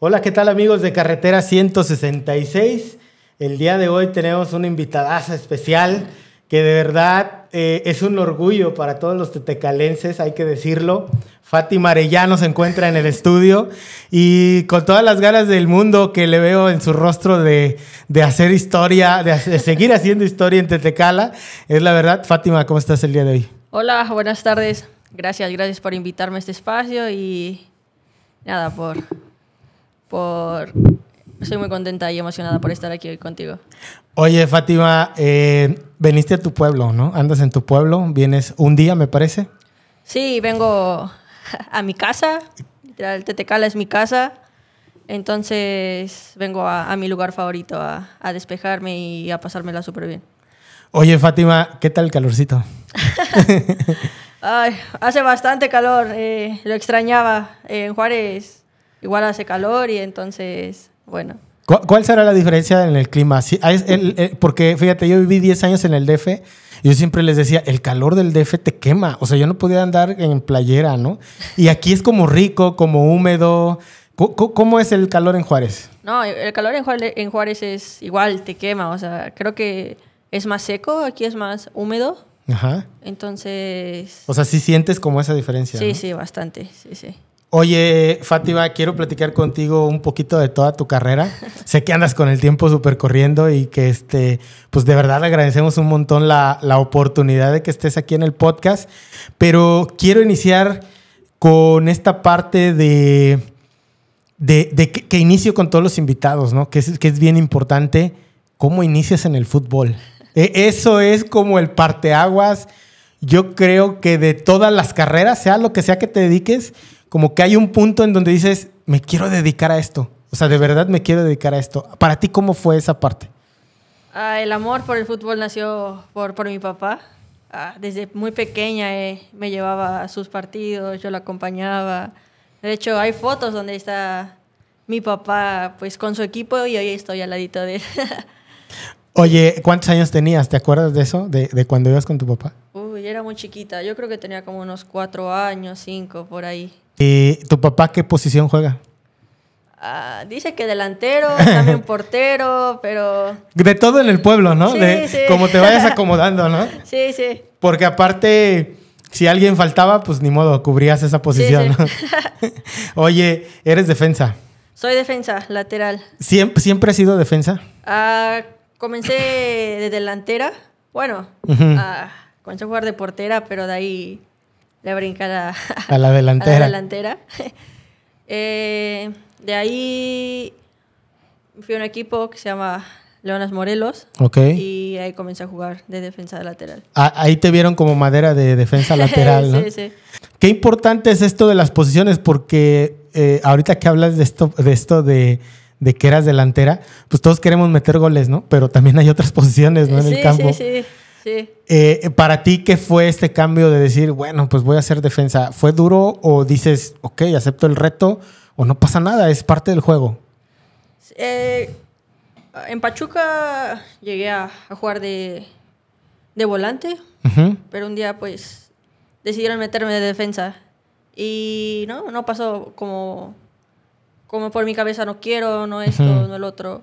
Hola, ¿qué tal amigos de Carretera 166? El día de hoy tenemos una invitada especial que de verdad eh, es un orgullo para todos los tetecalenses, hay que decirlo. Fátima Arellano se encuentra en el estudio y con todas las ganas del mundo que le veo en su rostro de, hacer historia, de seguir haciendo historia en Tetecala, es la verdad. Fátima, ¿cómo estás el día de hoy? Hola, buenas tardes. Gracias, gracias por invitarme a este espacio y nada, por por... soy muy contenta y emocionada por estar aquí hoy contigo. Oye, Fátima, eh, veniste a tu pueblo, ¿no? Andas en tu pueblo, vienes un día, me parece. Sí, vengo a mi casa, literal, Tetecala es mi casa. Entonces vengo a, mi lugar favorito, a, despejarme y a pasármela súper bien. Oye, Fátima, ¿qué tal el calorcito? hace bastante calor, eh, lo extrañaba. Eh, en Juárez igual hace calor y entonces, bueno. ¿Cuál será la diferencia en el clima? Ah, porque fíjate, yo viví 10 años en el DF y yo siempre les decía, el calor del DF te quema. O sea, yo no podía andar en playera, ¿no? Y aquí es como rico, como húmedo. ¿Cómo, es el calor en Juárez? No, el calor en Juárez, en Juárez es igual, te quema. O sea, creo que es más seco, aquí es más húmedo. Ajá. Entonces. O sea, sí sientes como esa diferencia. Sí, sí, bastante. Sí, sí. Oye, Fátima, quiero platicar contigo un poquito de toda tu carrera. sé que andas con el tiempo súper corriendo y que, este, pues de verdad agradecemos un montón la, la oportunidad de que estés aquí en el podcast. Pero quiero iniciar con esta parte de, de, que, inicio con todos los invitados, ¿no? Que es, que es bien importante cómo inicias en el fútbol. E, eso es como el parteaguas. Yo creo que de todas las carreras, sea lo que sea que te dediques, como que hay un punto en donde dices, me quiero dedicar a esto. O sea, de verdad me quiero dedicar a esto. ¿Para ti cómo fue esa parte? Ah, el amor por el fútbol nació por, por mi papá. Ah, desde muy pequeña eh, me llevaba a sus partidos, yo lo acompañaba. De hecho, hay fotos donde está mi papá pues con su equipo y hoy estoy al ladito de él. Oye, ¿cuántos años tenías? ¿Te acuerdas de eso? ¿De, de cuando ibas con tu papá? Uy, era muy chiquita. Yo creo que tenía como unos cuatro años, cinco, por ahí. ¿Y tu papá qué posición juega? Ah, dice que delantero, también portero, pero... De todo en el pueblo, ¿no? Como te vayas acomodando, ¿no? Sí, sí. Porque aparte, si alguien faltaba, pues ni modo, cubrías esa posición, ¿no? Oye, eres defensa. Soy defensa, lateral. ¿Siempre, siempre has sido defensa? Ah, comencé de delantera. Bueno, ah, comencé a jugar de portera, pero de ahí a brincar A la delantera. Eh, de ahí fui a un equipo que se llama Leonas Morelos. Y ahí comencé a jugar de defensa lateral. Ah, ahí te vieron como madera de defensa lateral, ¿no? sí, sí. Qué importante es esto de las posiciones, porque eh, ahorita que hablas de esto, de esto de, que eras delantera, pues todos queremos meter goles, ¿no? Pero también hay otras posiciones, ¿no? En el campo. Sí, sí. Eh, eh, para ti, ¿qué fue este cambio de decir, bueno, pues voy a hacer defensa? ¿Fue duro o dices, ok, acepto el reto o no pasa nada, es parte del juego? Eh, en Pachuca llegué a, jugar de, volante, pero un día pues decidieron meterme de defensa y no, no pasó como, como por mi cabeza, no quiero, no esto, no el otro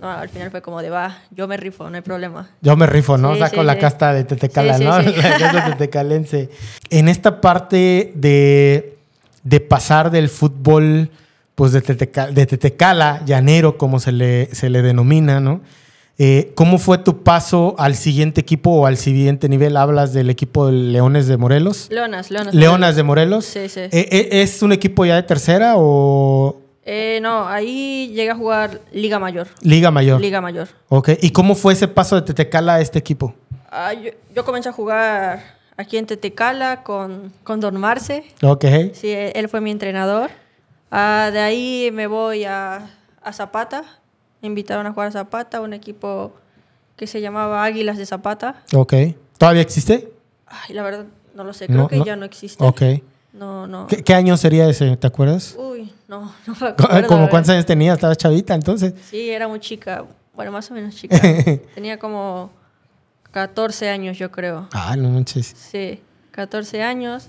no, al final fue como de, va, yo me rifo, no hay problema. Yo me rifo, ¿no? O Saco la casta de Tetecala, ¿no? la casta tetecalense. En esta parte de, pasar del fútbol, pues de, Tetecala, llanero, como se le, se le denomina, ¿no? Eh, ¿Cómo fue tu paso al siguiente equipo o al siguiente nivel? Hablas del equipo de Leones de Morelos. Leonas, Leonas. Leonas de Morelos. Sí, sí. Eh, eh, ¿Es un equipo ya de tercera o, eh, no, ahí llegué a jugar Liga Mayor. Liga Mayor. Liga Mayor. Ok, ¿y cómo fue ese paso de Tetecala a este equipo? Ah, yo, comencé a jugar aquí en Tetecala con, con Don Marce. Ok. Sí, e, él fue mi entrenador. Ah, de ahí me voy a, Zapata. Me invitaron a jugar a Zapata, un equipo que se llamaba Águilas de Zapata. Ok. ¿Todavía existe? Ay, la verdad, no lo sé. Creo que ya no existe. Ok. No, no. ¿Qué, año sería ese? ¿Te acuerdas? Uy, no, no me acuerdo. cuántos años tenía estaba chavita entonces? Sí, era muy chica. Bueno, más o menos chica. Tenía como 14 años, yo creo. Ah, no manches. Sí, 14 años.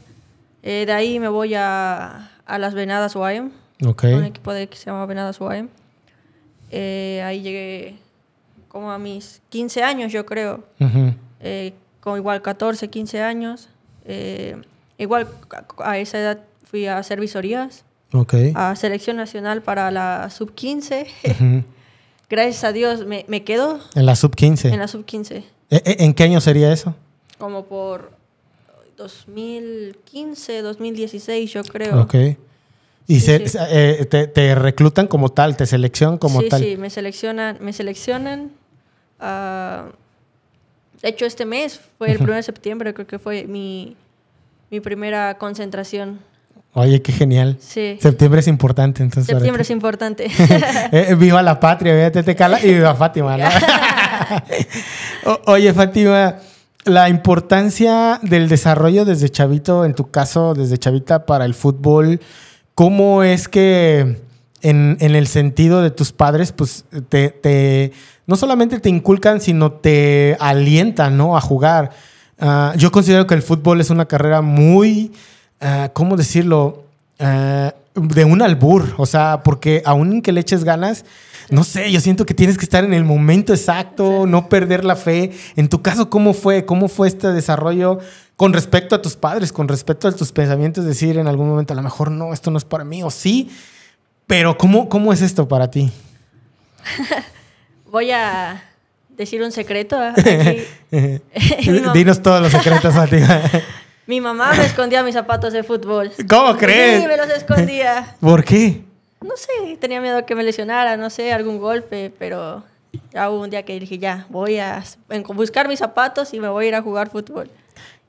Eh, de ahí me voy a, a las Venadas UAM. Ok. Un equipo de, que se llama Venadas UAM. Eh, ahí llegué como a mis 15 años, yo creo. Eh, con igual 14, 15 años. Igual a esa edad fui a hacer visorías, okay. a selección nacional para la sub-15. Gracias a Dios me, quedo. En la sub-15. En la sub-15. ¿E, e, ¿En qué año sería eso? Como por 2015, 2016, yo creo. ¿Y se, eh, te, reclutan como tal? ¿Te seleccionan como tal? Sí, me seleccionan. Me seleccionan ah, de hecho, este mes fue el 1 de septiembre, creo que fue mi, mi primera concentración. Oye, qué genial. Sí. Septiembre es importante, entonces. Septiembre es importante. Eh, eh, viva la patria, viva Tetecala y viva Fátima. ¿no? oye, Fátima, la importancia del desarrollo desde chavito, en tu caso, desde chavita para el fútbol, ¿cómo es que en, el sentido de tus padres, pues te, te, no solamente te inculcan, sino te alientan, ¿no? A jugar. Ah, yo considero que el fútbol es una carrera muy, ah, ¿cómo decirlo? Ah, de un albur, o sea, porque aún que le eches ganas, no sé, yo siento que tienes que estar en el momento exacto, no perder la fe. En tu caso, ¿cómo fue? ¿Cómo fue este desarrollo con respecto a tus padres, con respecto a tus pensamientos? Decir en algún momento, a lo mejor no, esto no es para mí, o sí, pero ¿cómo, cómo es esto para ti? Voy a decir un secreto. ¿ah? Dinos todos los secretos, Mati. mi mamá me escondía mis zapatos de fútbol. ¿Cómo crees? Sí, me los escondía. ¿Por qué? No sé, tenía miedo que me lesionara, no sé, algún golpe, pero ya hubo un día que dije, ya, voy a buscar mis zapatos y me voy a ir a jugar fútbol.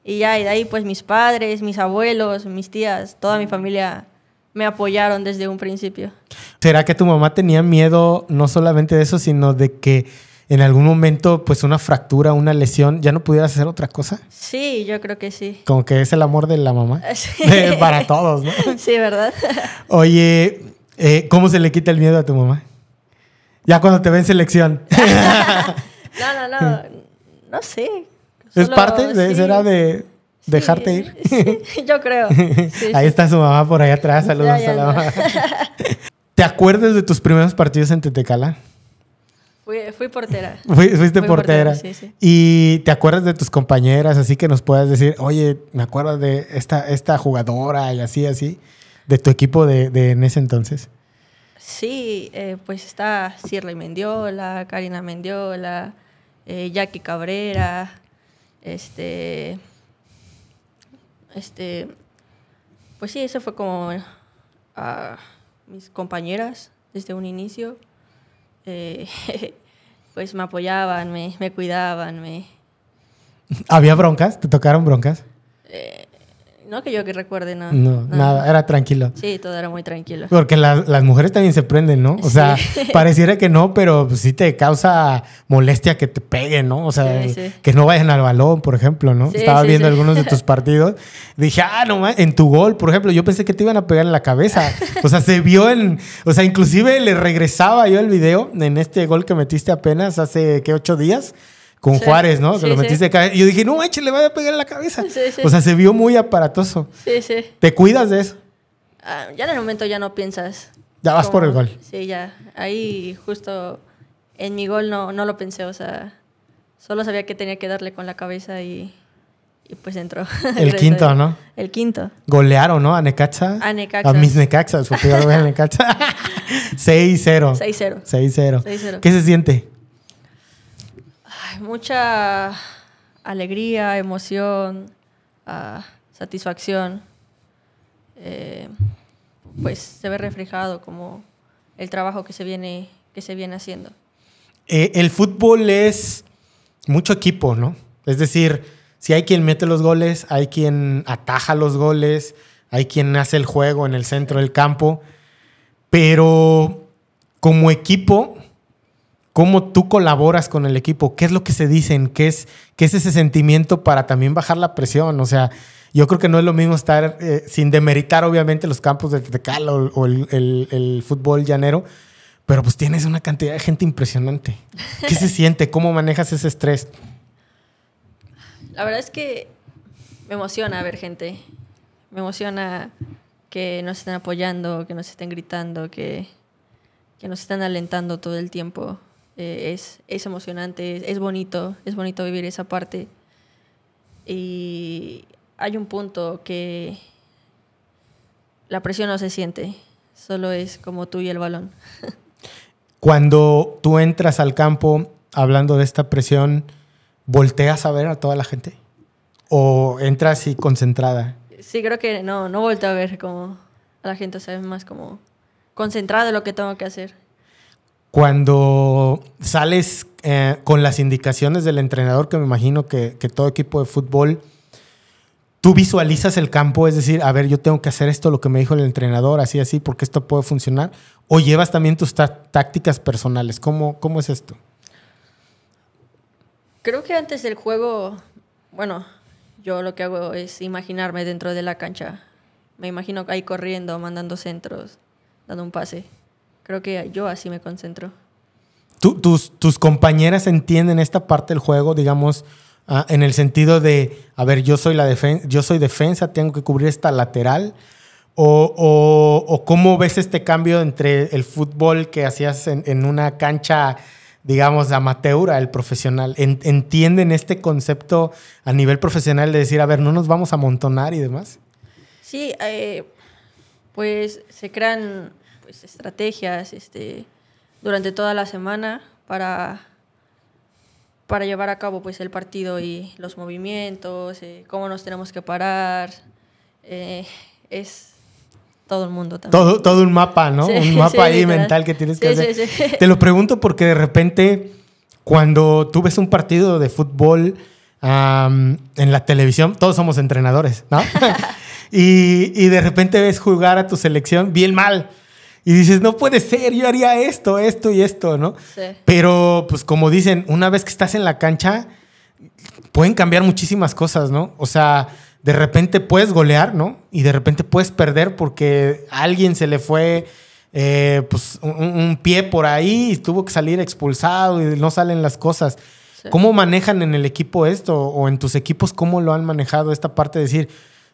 Y ya, y de ahí pues mis padres, mis abuelos, mis tías, toda mi familia me apoyaron desde un principio. ¿Será que tu mamá tenía miedo no solamente de eso, sino de que en algún momento, pues una fractura, una lesión, ¿ya no pudieras hacer otra cosa? Sí, yo creo que sí. Como que es el amor de la mamá. Para todos, ¿no? Sí, ¿verdad? Oye, eh, ¿cómo se le quita el miedo a tu mamá? Ya cuando te ve selección. no, no, no. No sé. ¿Es parte? De, de dejarte ir? yo creo. Ahí está su mamá por ahí atrás. Saludos a la mamá. ¿Te acuerdas de tus primeros partidos en Tetecala? Fui, portera. fuiste portera. sí, sí. Y te acuerdas de tus compañeras, así que nos puedas decir, oye, me acuerdo de esta, esta jugadora y así, así, de tu equipo de, en ese entonces. Sí, eh, pues está y Mendiola, Karina Mendiola, eh, Jackie Cabrera, este, este, pues sí, eso fue como ah, mis compañeras desde un inicio. Eh, pues me apoyaban, me, me cuidaban, me... ¿Había broncas? ¿Te tocaron broncas? Eh, no que yo que recuerde nada. No, nada, era tranquilo. Sí, todo era muy tranquilo. Porque las, mujeres también se prenden, ¿no? O sea, pareciera que no, pero pues, sí te causa molestia que te peguen, ¿no? O sea, que no vayan al balón, por ejemplo, ¿no? Estaba viendo algunos de tus partidos. Dije, ah, no, en tu gol, por ejemplo, yo pensé que te iban a pegar en la cabeza. O sea, se vio en. O sea, inclusive le regresaba yo el video en este gol que metiste apenas hace, ¿qué? ¿Ocho días? con Juárez, ¿no? Que se lo metiste acá. Y yo dije, no, eche, le va a pegar en la cabeza. O sea, se vio muy aparatoso. Sí, sí. ¿Te cuidas de eso? Ah, ya en el momento ya no piensas. Ya vas por el gol. Sí, ya. Ahí justo en mi gol no, no lo pensé, o sea, solo sabía que tenía que darle con la cabeza y, pues entró. El, quinto, ¿no? El quinto. Golearon, ¿no? A Necaxa. A Necaxa. A mis Necaxas, porque yo a Necaxa. 6-0. 6-0. 6-0. ¿Qué se siente? mucha alegría, emoción, ah, satisfacción. Eh, pues se ve reflejado como el trabajo que se viene, que se viene haciendo. Eh, el fútbol es mucho equipo, ¿no? Es decir, si hay quien mete los goles, hay quien ataja los goles, hay quien hace el juego en el centro del campo, pero como equipo cómo tú colaboras con el equipo, qué es lo que se dicen, qué es, qué es ese sentimiento para también bajar la presión. O sea, yo creo que no es lo mismo estar, eh, sin demeritar obviamente los campos de Tecal o, el, fútbol llanero, pero pues tienes una cantidad de gente impresionante. ¿Qué se siente? ¿Cómo manejas ese estrés? La verdad es que me emociona ver gente. Me emociona que nos estén apoyando, que nos estén gritando, que nos estén alentando todo el tiempo. Eh, es, emocionante, es, bonito, es bonito vivir esa parte. Y hay un punto que la presión no se siente, solo es como tú y el balón. Cuando tú entras al campo hablando de esta presión, ¿volteas a ver a toda la gente? ¿O entras y concentrada? Sí, creo que no, no volteo a ver como a la gente, o es más como concentrada en lo que tengo que hacer cuando sales eh, con las indicaciones del entrenador, que me imagino que, todo equipo de fútbol, tú visualizas el campo, es decir, a ver, yo tengo que hacer esto, lo que me dijo el entrenador, así, así, porque esto puede funcionar, o llevas también tus tácticas personales. ¿Cómo, ¿Cómo es esto? Creo que antes del juego, bueno, yo lo que hago es imaginarme dentro de la cancha. Me imagino ahí corriendo, mandando centros, dando un pase. Creo que yo así me concentro. tus, ¿Tus compañeras entienden esta parte del juego, digamos, ah, en el sentido de, a ver, yo soy, la defen yo soy defensa, tengo que cubrir esta lateral? O, o, cómo ves este cambio entre el fútbol que hacías en, una cancha, digamos, amateur el profesional? ¿Entienden este concepto a nivel profesional de decir, a ver, no nos vamos a amontonar y demás? Sí, eh, pues se crean pues, estrategias este, durante toda la semana para, para llevar a cabo pues, el partido y los movimientos, eh, cómo nos tenemos que parar. Eh, es todo el mundo Todo, todo un mapa, ¿no? un mapa ahí mental que tienes que hacer. Te lo pregunto porque de repente cuando tú ves un partido de fútbol en la televisión, todos somos entrenadores, ¿no? y, y, de repente ves jugar a tu selección bien mal y dices, no puede ser, yo haría esto, esto y esto, ¿no? Pero pues como dicen, una vez que estás en la cancha, pueden cambiar muchísimas cosas, ¿no? O sea, de repente puedes golear, ¿no? Y de repente puedes perder porque alguien se le fue eh, pues, un, pie por ahí y tuvo que salir expulsado y no salen las cosas. ¿Cómo manejan en el equipo esto o en tus equipos cómo lo han manejado esta parte de decir,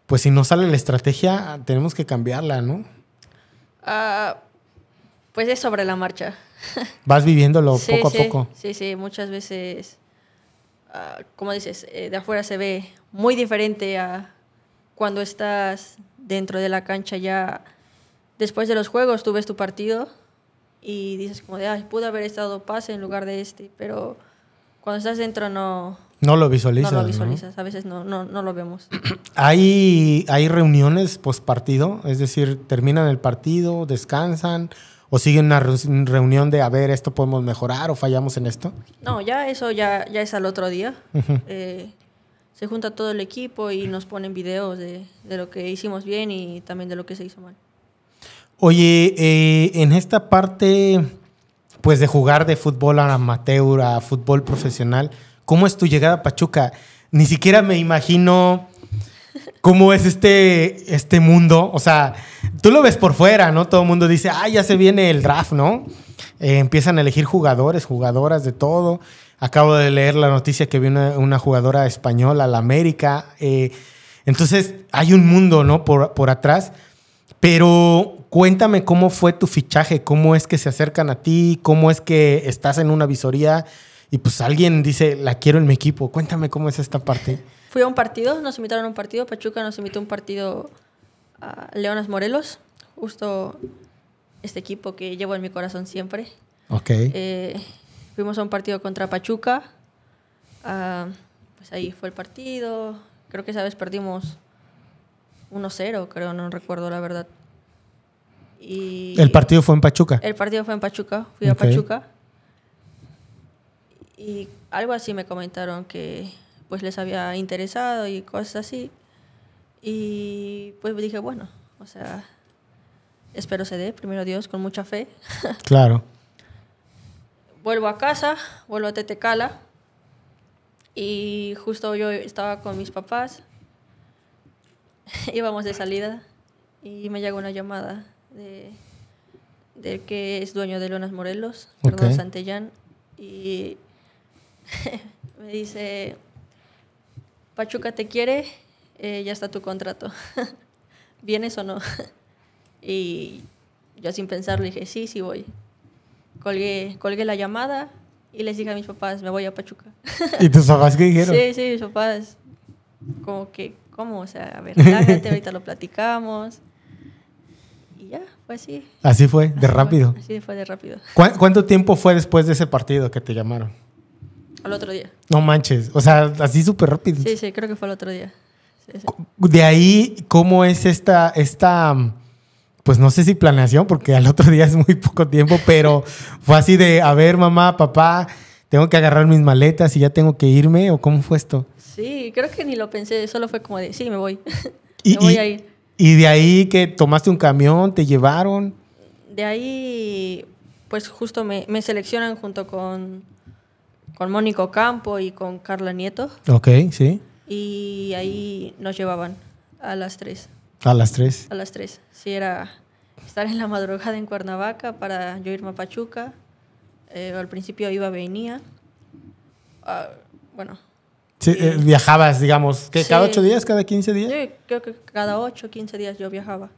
pues si no sale la estrategia, tenemos que cambiarla, ¿no? Ah, pues es sobre la marcha. Vas viviéndolo poco a poco. Sí, sí, muchas veces, ah, como dices, eh, de afuera se ve muy diferente a cuando estás dentro de la cancha ya después de los juegos, tú ves tu partido y dices como de, ay, pudo haber estado pase en lugar de este, pero cuando estás dentro no, no lo visualizas. No lo visualizas, a veces no, no, no, lo vemos. ¿Hay, ¿Hay reuniones post partido? Es decir, terminan el partido, descansan o siguen una reunión de a ver, esto podemos mejorar o fallamos en esto? No, ya eso ya, ya es al otro día. Eh, se junta todo el equipo y nos ponen videos de, de, lo que hicimos bien y también de lo que se hizo mal. Oye, eh, en esta parte, pues de jugar de fútbol amateur a fútbol profesional, ¿Cómo es tu llegada Pachuca? Ni siquiera me imagino cómo es este, este mundo. O sea, tú lo ves por fuera, ¿no? Todo el mundo dice, ah, ya se viene el draft, ¿no? Eh, empiezan a elegir jugadores, jugadoras de todo. Acabo de leer la noticia que viene una, jugadora española, la América. Eh, entonces, hay un mundo, ¿no? Por, por atrás. Pero cuéntame cómo fue tu fichaje, cómo es que se acercan a ti, cómo es que estás en una visoría y pues alguien dice, la quiero en mi equipo. Cuéntame cómo es esta parte. Fui a un partido, nos invitaron a un partido, Pachuca nos invitó a un partido a Leonas Morelos, justo este equipo que llevo en mi corazón siempre. Ok. Eh, fuimos a un partido contra Pachuca, ah, pues ahí fue el partido, creo que esa vez perdimos 1-0, creo, no recuerdo la verdad. Y ¿El partido fue en Pachuca? El partido fue en Pachuca, fui a Pachuca. Y algo así me comentaron que pues les había interesado y cosas así. Y pues dije, bueno, o sea, espero se dé, primero Dios, con mucha fe. Claro. vuelvo a casa, vuelvo a Tetecala. Y justo yo estaba con mis papás, íbamos de salida y me llegó una llamada de, del que es dueño de Lonas Morelos, perdón, Santellán, y me dice, Pachuca te quiere, eh, ya está tu contrato, ¿vienes o no? y yo sin pensarlo dije, sí, sí voy. Colgué, la llamada y les dije a mis papás, me voy a Pachuca. ¿Y tus papás qué dijeron? Sí, sí, mis papás, como que, ¿cómo? O sea, a ver, ahorita lo platicamos. Y ya, fue así. Así fue, de rápido. así fue de rápido. ¿Cuánto tiempo fue después de ese partido que te llamaron? Al otro día. No manches, o sea, así súper rápido. Sí, sí, creo que fue al otro día. De ahí, ¿cómo es esta, esta, mm, pues no sé si planeación, porque al otro día es muy poco tiempo, pero fue así de, a ver, mamá, papá, tengo que agarrar mis maletas y ya tengo que irme, o cómo fue esto? Sí, creo que ni lo pensé, solo fue como de, sí, me voy. y, me voy a ir. ¿Y de ahí que tomaste un camión, te llevaron? De ahí, pues justo me seleccionan junto con con Mónico Campo y con Carla Nieto. Ok, sí. Y ahí nos llevaban a las tres. ¿A las tres? A las tres. Sí, era estar en la madrugada en Cuernavaca para yo irme a Pachuca. Eh, al principio iba, venía. Ah, bueno. Sí, eh, viajabas, digamos, ¿cada ocho días, cada quince días? Sí, creo que cada ocho, quince días yo viajaba.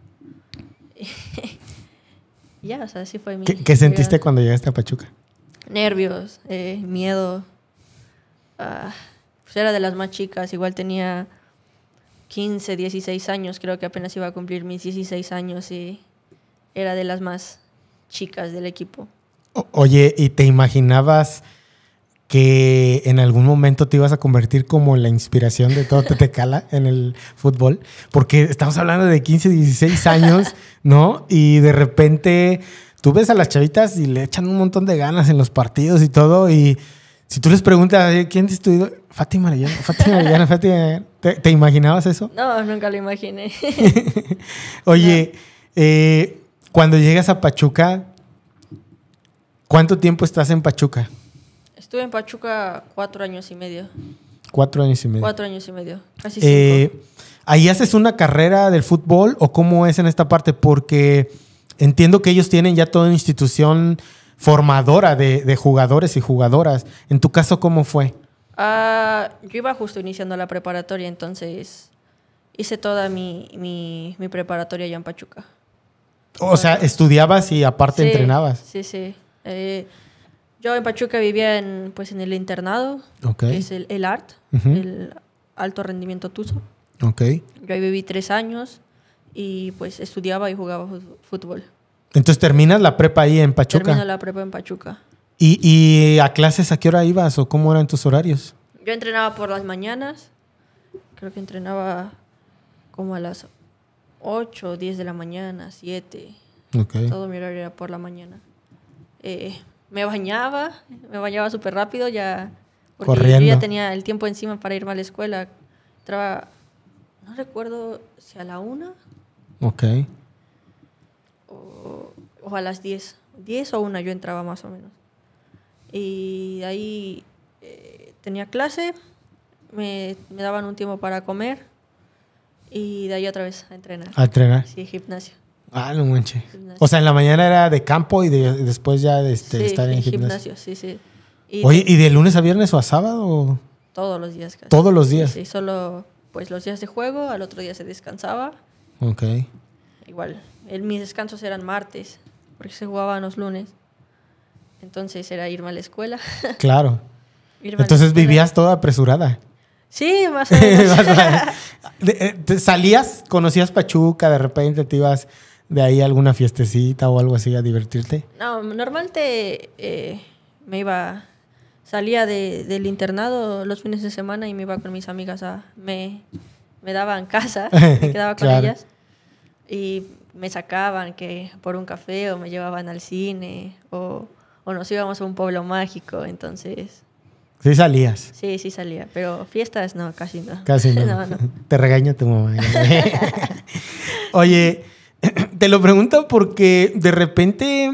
ya, o sea, así fue mi... ¿qué sentiste cuando llegaste a Pachuca? nervios, eh, miedo. Ah, pues era de las más chicas, igual tenía 15, 16 años, creo que apenas iba a cumplir mis 16 años y era de las más chicas del equipo. oye, ¿y te imaginabas que en algún momento te ibas a convertir como la inspiración de todo Tetecala en el fútbol? Porque estamos hablando de 15, 16 años, ¿no? Y de repente tú ves a las chavitas y le echan un montón de ganas en los partidos y todo. Y si tú les preguntas, ¿quién es tu ídolo? Fátima Fátima Fátima ¿Te, ¿Te, imaginabas eso? No, nunca lo imaginé. Oye, eh, cuando llegas a Pachuca, ¿cuánto tiempo estás en Pachuca? Estuve en Pachuca cuatro años y medio. Cuatro años y medio. Cuatro años y medio, casi eh, cinco. ¿Ahí haces una carrera del fútbol o cómo es en esta parte? Porque entiendo que ellos tienen ya toda una institución formadora de, jugadores y jugadoras. ¿En tu caso cómo fue? Ah, yo iba justo iniciando la preparatoria, entonces hice toda mi, preparatoria allá en Pachuca. O sea, estudiabas y aparte entrenabas. Sí, sí. Eh, yo en Pachuca vivía en, pues, en el internado, que es el, el ART, el Alto Rendimiento Tuso. Okay. Yo ahí viví tres años y pues estudiaba y jugaba fútbol. Entonces terminas la prepa ahí en Pachuca. termina la prepa en Pachuca. ¿Y, a clases a qué hora ibas o cómo eran tus horarios? Yo entrenaba por las mañanas, creo que entrenaba como a las 8, 10 de la mañana, 7. Todo mi horario era por la mañana. Eh, me bañaba, me bañaba súper rápido, ya, porque yo ya tenía el tiempo encima para irme a la escuela. Entraba, no recuerdo si a la una Ok. O, a las 10. 10 o una yo entraba más o menos. Y ahí eh, tenía clase, me, daban un tiempo para comer y de ahí otra vez a entrenar. ¿A entrenar? Sí, gimnasio. Ah, no manches. O sea, en la mañana era de campo y, después ya este, estar en gimnasio. gimnasio sí, sí. Y de, lunes a viernes o a sábado? Todos los días casi. Todos los días. Sí, sí, solo pues los días de juego, al otro día se descansaba Ok. Igual, mis descansos eran martes, porque se jugaban los lunes. Entonces era irme a la escuela. Claro. Entonces vivías toda apresurada. Sí, más o menos. Eh, ¿Salías, conocías Pachuca, de repente te ibas de ahí a alguna fiestecita o algo así a divertirte? No, normalmente eh, me iba, salía del internado los fines de semana y me iba con mis amigas a... Me, me daban casa, me quedaba con ellas y me sacaban que por un café o me llevaban al cine o, nos íbamos a un pueblo mágico, entonces... Sí salías. Sí, sí salía, pero fiestas no, casi no. Casi no. Te regaña tu mamá. Oye, te lo pregunto porque de repente,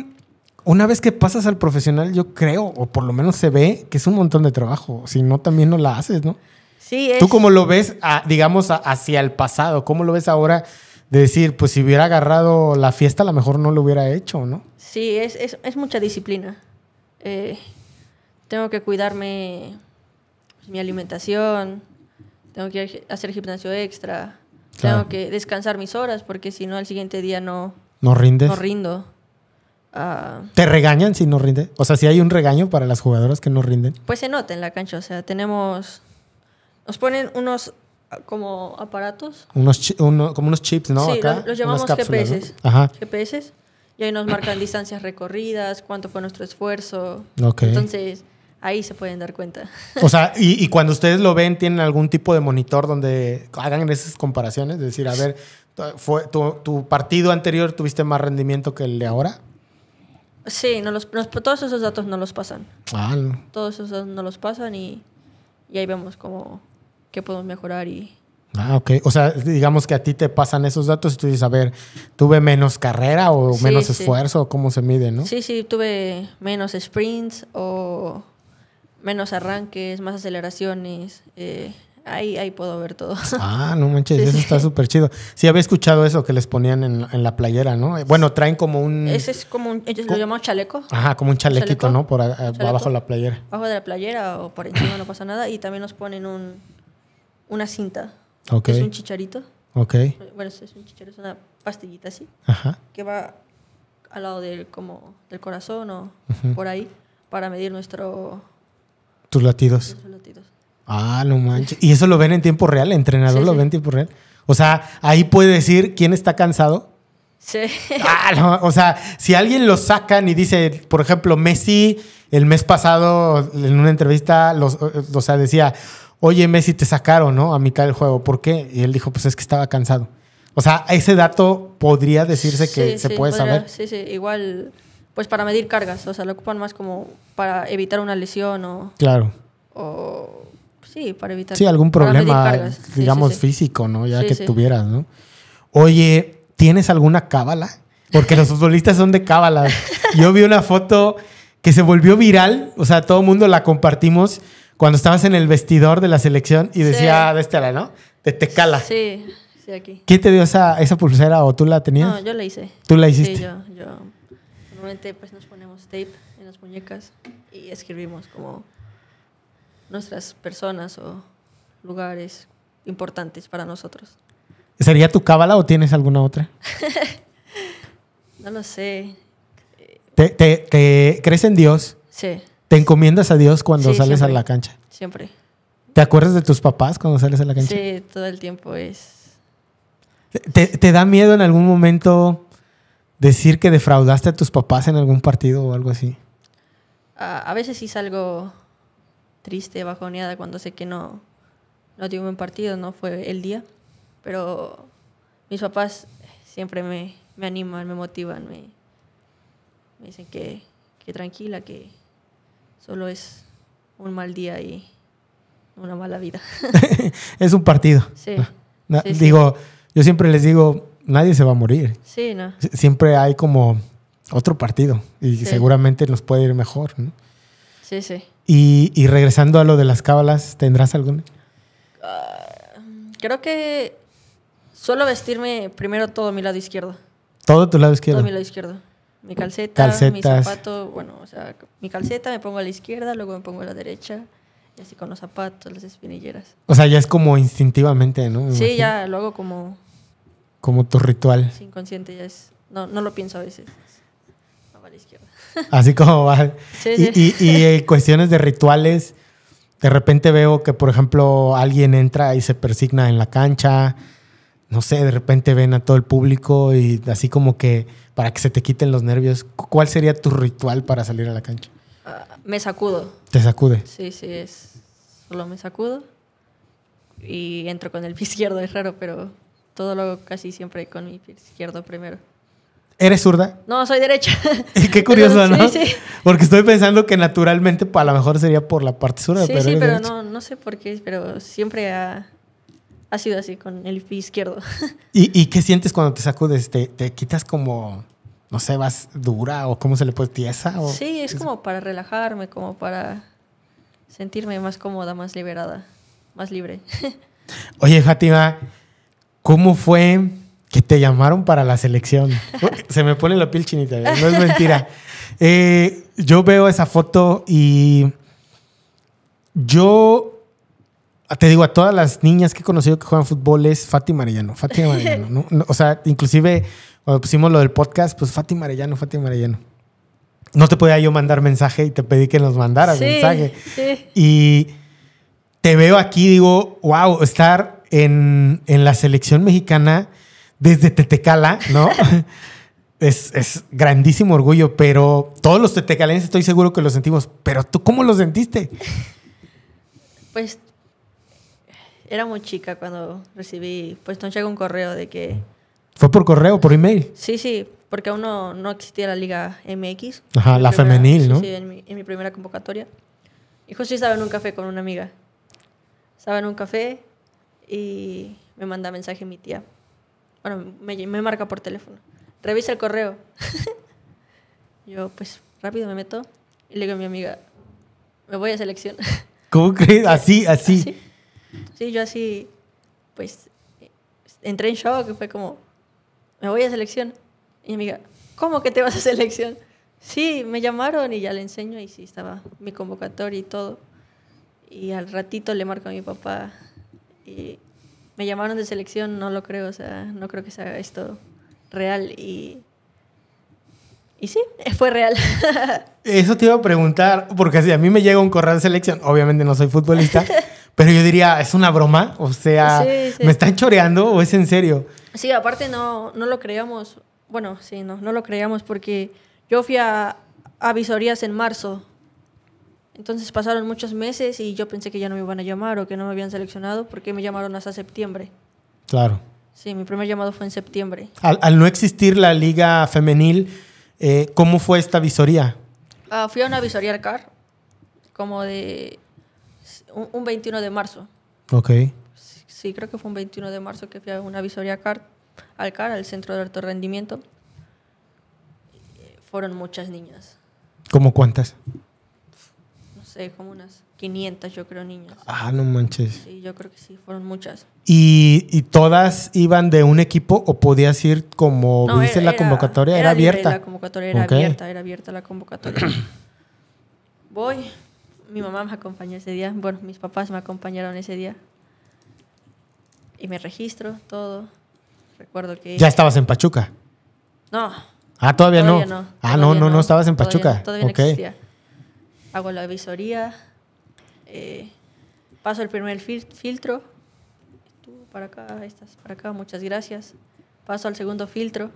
una vez que pasas al profesional, yo creo, o por lo menos se ve, que es un montón de trabajo. Si no, también no la haces, ¿no? Sí, es... ¿Tú cómo lo ves, digamos, hacia el pasado? ¿Cómo lo ves ahora? de decir, pues si hubiera agarrado la fiesta, a lo mejor no lo hubiera hecho, ¿no? Sí, es, mucha disciplina. Eh, tengo que cuidarme pues, mi alimentación, tengo que hacer gimnasio extra, tengo que descansar mis horas porque si no al siguiente día no... ¿No rindes? No rindo. Ah, ¿Te regañan si no rinde? O sea, si hay un regaño para las jugadoras que no rinden. Pues se nota en la cancha, o sea, tenemos... Nos ponen unos como aparatos. Unos como unos chips, ¿no? los, llamamos GPS. Ajá. GPS. Y ahí nos marcan distancias recorridas, cuánto fue nuestro esfuerzo. Entonces, ahí se pueden dar cuenta. O sea, y, cuando ustedes lo ven, ¿tienen algún tipo de monitor donde hagan esas comparaciones? Es decir, a ver, fue, tu, partido anterior tuviste más rendimiento que el de ahora? Sí, no los, todos esos datos no los pasan. Ah, Todos esos datos no los pasan y, y ahí vemos cómo que podemos mejorar y... Ah, ok. O sea, digamos que a ti te pasan esos datos y tú dices, a ver, tuve menos carrera o menos esfuerzo, cómo se mide, ¿no? Sí, sí, tuve menos sprints o menos arranques, más aceleraciones. Eh, ahí, ahí puedo ver todo. Ah, no manches, eso está súper chido. Sí, había escuchado eso que les ponían en, la playera, ¿no? Eh, bueno, traen como un. Ese es como un. Ellos lo llaman chaleco. Ajá, como un chalequito, ¿no? Por abajo de la playera. Abajo de la playera o por encima, no pasa nada. Y también nos ponen un una cinta. Que es un chicharito. Ok. Bueno, es un chicharito, es una pastillita así. Ajá. Que va al lado del, como, del corazón o por ahí para medir nuestro... Tus latidos. Ah, no manches. ¿Y eso lo ven en tiempo real? ¿El entrenador lo ve en tiempo real? O sea, ahí puede decir quién está cansado. Sí. Ah, o sea, si alguien lo sacan y dice, por ejemplo, Messi el mes pasado en una entrevista, los, o sea, decía, oye Messi, te sacaron, ¿no? A mitad del juego, ¿por qué? Y él dijo, pues es que estaba cansado. O sea, ese dato podría decirse que se puede saber. Sí, sí, igual, pues para medir cargas, o sea, lo ocupan más como para evitar una lesión o... Claro. O... Sí, para evitar... Sí, algún problema, digamos, físico, ¿no? Ya que tuvieras, ¿no? Oye, ¿tienes alguna cábala? Porque los futbolistas son de cábala. Yo vi una foto que se volvió viral, o sea, todo el mundo la compartimos cuando estabas en el vestidor de la selección y decía, sí. Ah, este ¿no? ¿no? Te cala. Sí, sí, aquí. ¿Quién te dio esa, esa pulsera o tú la tenías? No, yo la hice. ¿Tú la hiciste? Sí, yo. yo normalmente pues nos ponemos tape en las muñecas y escribimos como nuestras personas o lugares importantes para nosotros. ¿Sería tu cábala o tienes alguna otra? no lo sé. te crees en Dios? Sí. ¿Te encomiendas a Dios cuando sales a la cancha? Siempre. ¿Te acuerdas de tus papás cuando sales a la cancha? Sí, todo el tiempo es. ¿Te, da miedo en algún momento decir que defraudaste a tus papás en algún partido o algo así? a veces sí salgo triste, bajoneada cuando sé que no, no tuve un buen partido, no fue el día. Pero mis papás siempre me, animan, me motivan, me, me dicen que tranquila, que, Solo es un mal día y una mala vida. es un partido. Sí. digo, yo siempre les digo, nadie se va a morir. Sí, no. Siempre hay como otro partido y seguramente nos puede ir mejor. Sí, sí. Y, regresando a lo de las cábalas, ¿tendrás alguna? Ah, creo que suelo vestirme primero todo mi lado izquierdo. ¿Todo tu lado izquierdo? Todo mi lado izquierdo. Mi calceta, Calcetas. mi zapato, bueno, o sea, mi calceta me pongo a la izquierda, luego me pongo a la derecha, y así con los zapatos, las espinilleras. O sea, ya es como instintivamente, ¿no? sí, ya lo como... Como tu ritual. inconsciente, ya es... No, no lo pienso a veces. a la izquierda. Así como va. Sí, y, sí. y, eh, cuestiones de rituales, de repente veo que, por ejemplo, alguien entra y se persigna en la cancha no sé, de repente ven a todo el público y así como que para que se te quiten los nervios, ¿cuál sería tu ritual para salir a la cancha? Ah, me sacudo. ¿Te sacude? Sí, sí, es solo me sacudo y entro con el pie izquierdo, es raro, pero todo lo casi siempre con mi pie izquierdo primero. ¿Eres zurda? No, soy derecha. Qué curioso, ¿no? Sí, sí. Porque estoy pensando que naturalmente a lo mejor sería por la parte zurda. Sí, sí, pero no, no sé por qué, pero siempre ha, ha sido así, con el pie izquierdo. ¿Y, qué sientes cuando te sacudes? ¿Te, quitas como, no sé, vas dura o cómo se le puede, tiesa? O... Sí, es como para relajarme, como para sentirme más cómoda, más liberada, más libre. Oye, Fátima, ¿cómo fue que te llamaron para la selección? se me pone la piel chinita, ¿eh? no es mentira. Eh, yo veo esa foto y yo te digo, a todas las niñas que he conocido que juegan fútbol es Fátima Arellano, Fátima Arellano. o sea, inclusive cuando pusimos lo del podcast, pues Fátima Arellano, Fátima Arellano. No te podía yo mandar mensaje y te pedí que nos mandara mensaje. Y te veo aquí, digo, wow, estar en, la selección mexicana desde Tetecala, ¿no? es, es, grandísimo orgullo, pero todos los tetecalenses estoy seguro que lo sentimos, pero tú, ¿cómo lo sentiste? Pues era muy chica cuando recibí, pues entonces llegó un correo de que... ¿Fue por correo, por email? Sí, sí, porque aún no, no existía la Liga MX. Ajá, la femenil, ¿no? Sí, en mi, en mi, primera convocatoria. Y sí estaba en un café con una amiga. Estaba en un café y me manda mensaje mi tía. Bueno, me, me marca por teléfono. Revisa el correo. yo, pues, rápido me meto y le digo a mi amiga, me voy a selección. ¿Cómo crees? así. ¿Así? Sí, yo así, pues, entré en shock, fue como, me voy a selección. Y mi amiga, ¿cómo que te vas a selección? Sí, me llamaron y ya le enseño y sí, estaba mi convocatoria y todo. Y al ratito le marco a mi papá y me llamaron de selección, no lo creo, o sea, no creo que sea esto real y... sí, fue real. Eso te iba a preguntar, porque si a mí me llega un correo de selección, obviamente no soy futbolista, Pero yo diría, ¿es una broma? O sea, ¿me están choreando o es en serio? Sí, aparte no, no lo creíamos. Bueno, sí, no, no lo creíamos porque yo fui a, avisorías en marzo. Entonces pasaron muchos meses y yo pensé que ya no me iban a llamar o que no me habían seleccionado porque me llamaron hasta septiembre. Claro. Sí, mi primer llamado fue en septiembre. Al, no existir la liga femenil, eh, ¿cómo fue esta visoría? Ah, fui a una visoría al CAR, como de un, 21 de marzo. Ok. Sí, creo que fue un 21 de marzo que fui a una visoria CAR, al CAR, al Centro de Alto Rendimiento. Eh, fueron muchas niñas. ¿como cuántas? No sé, como unas 500, yo creo, niñas. Ah, no manches. yo creo que sí, fueron muchas. ¿Y, todas iban de un equipo o podías ir como dice la convocatoria? Era, abierta. la convocatoria era abierta, era abierta la convocatoria. Voy, mi mamá me acompañó ese día, bueno, mis papás me acompañaron ese día. Y me registro todo. Recuerdo que... ¿Ya estabas en Pachuca? No. Ah, todavía, no. Ah, no, no, no, estabas en Pachuca. Todavía, no existía. Hago la visoría, eh, paso el primer filtro. Tú para acá, estás para acá, muchas gracias. Paso al segundo filtro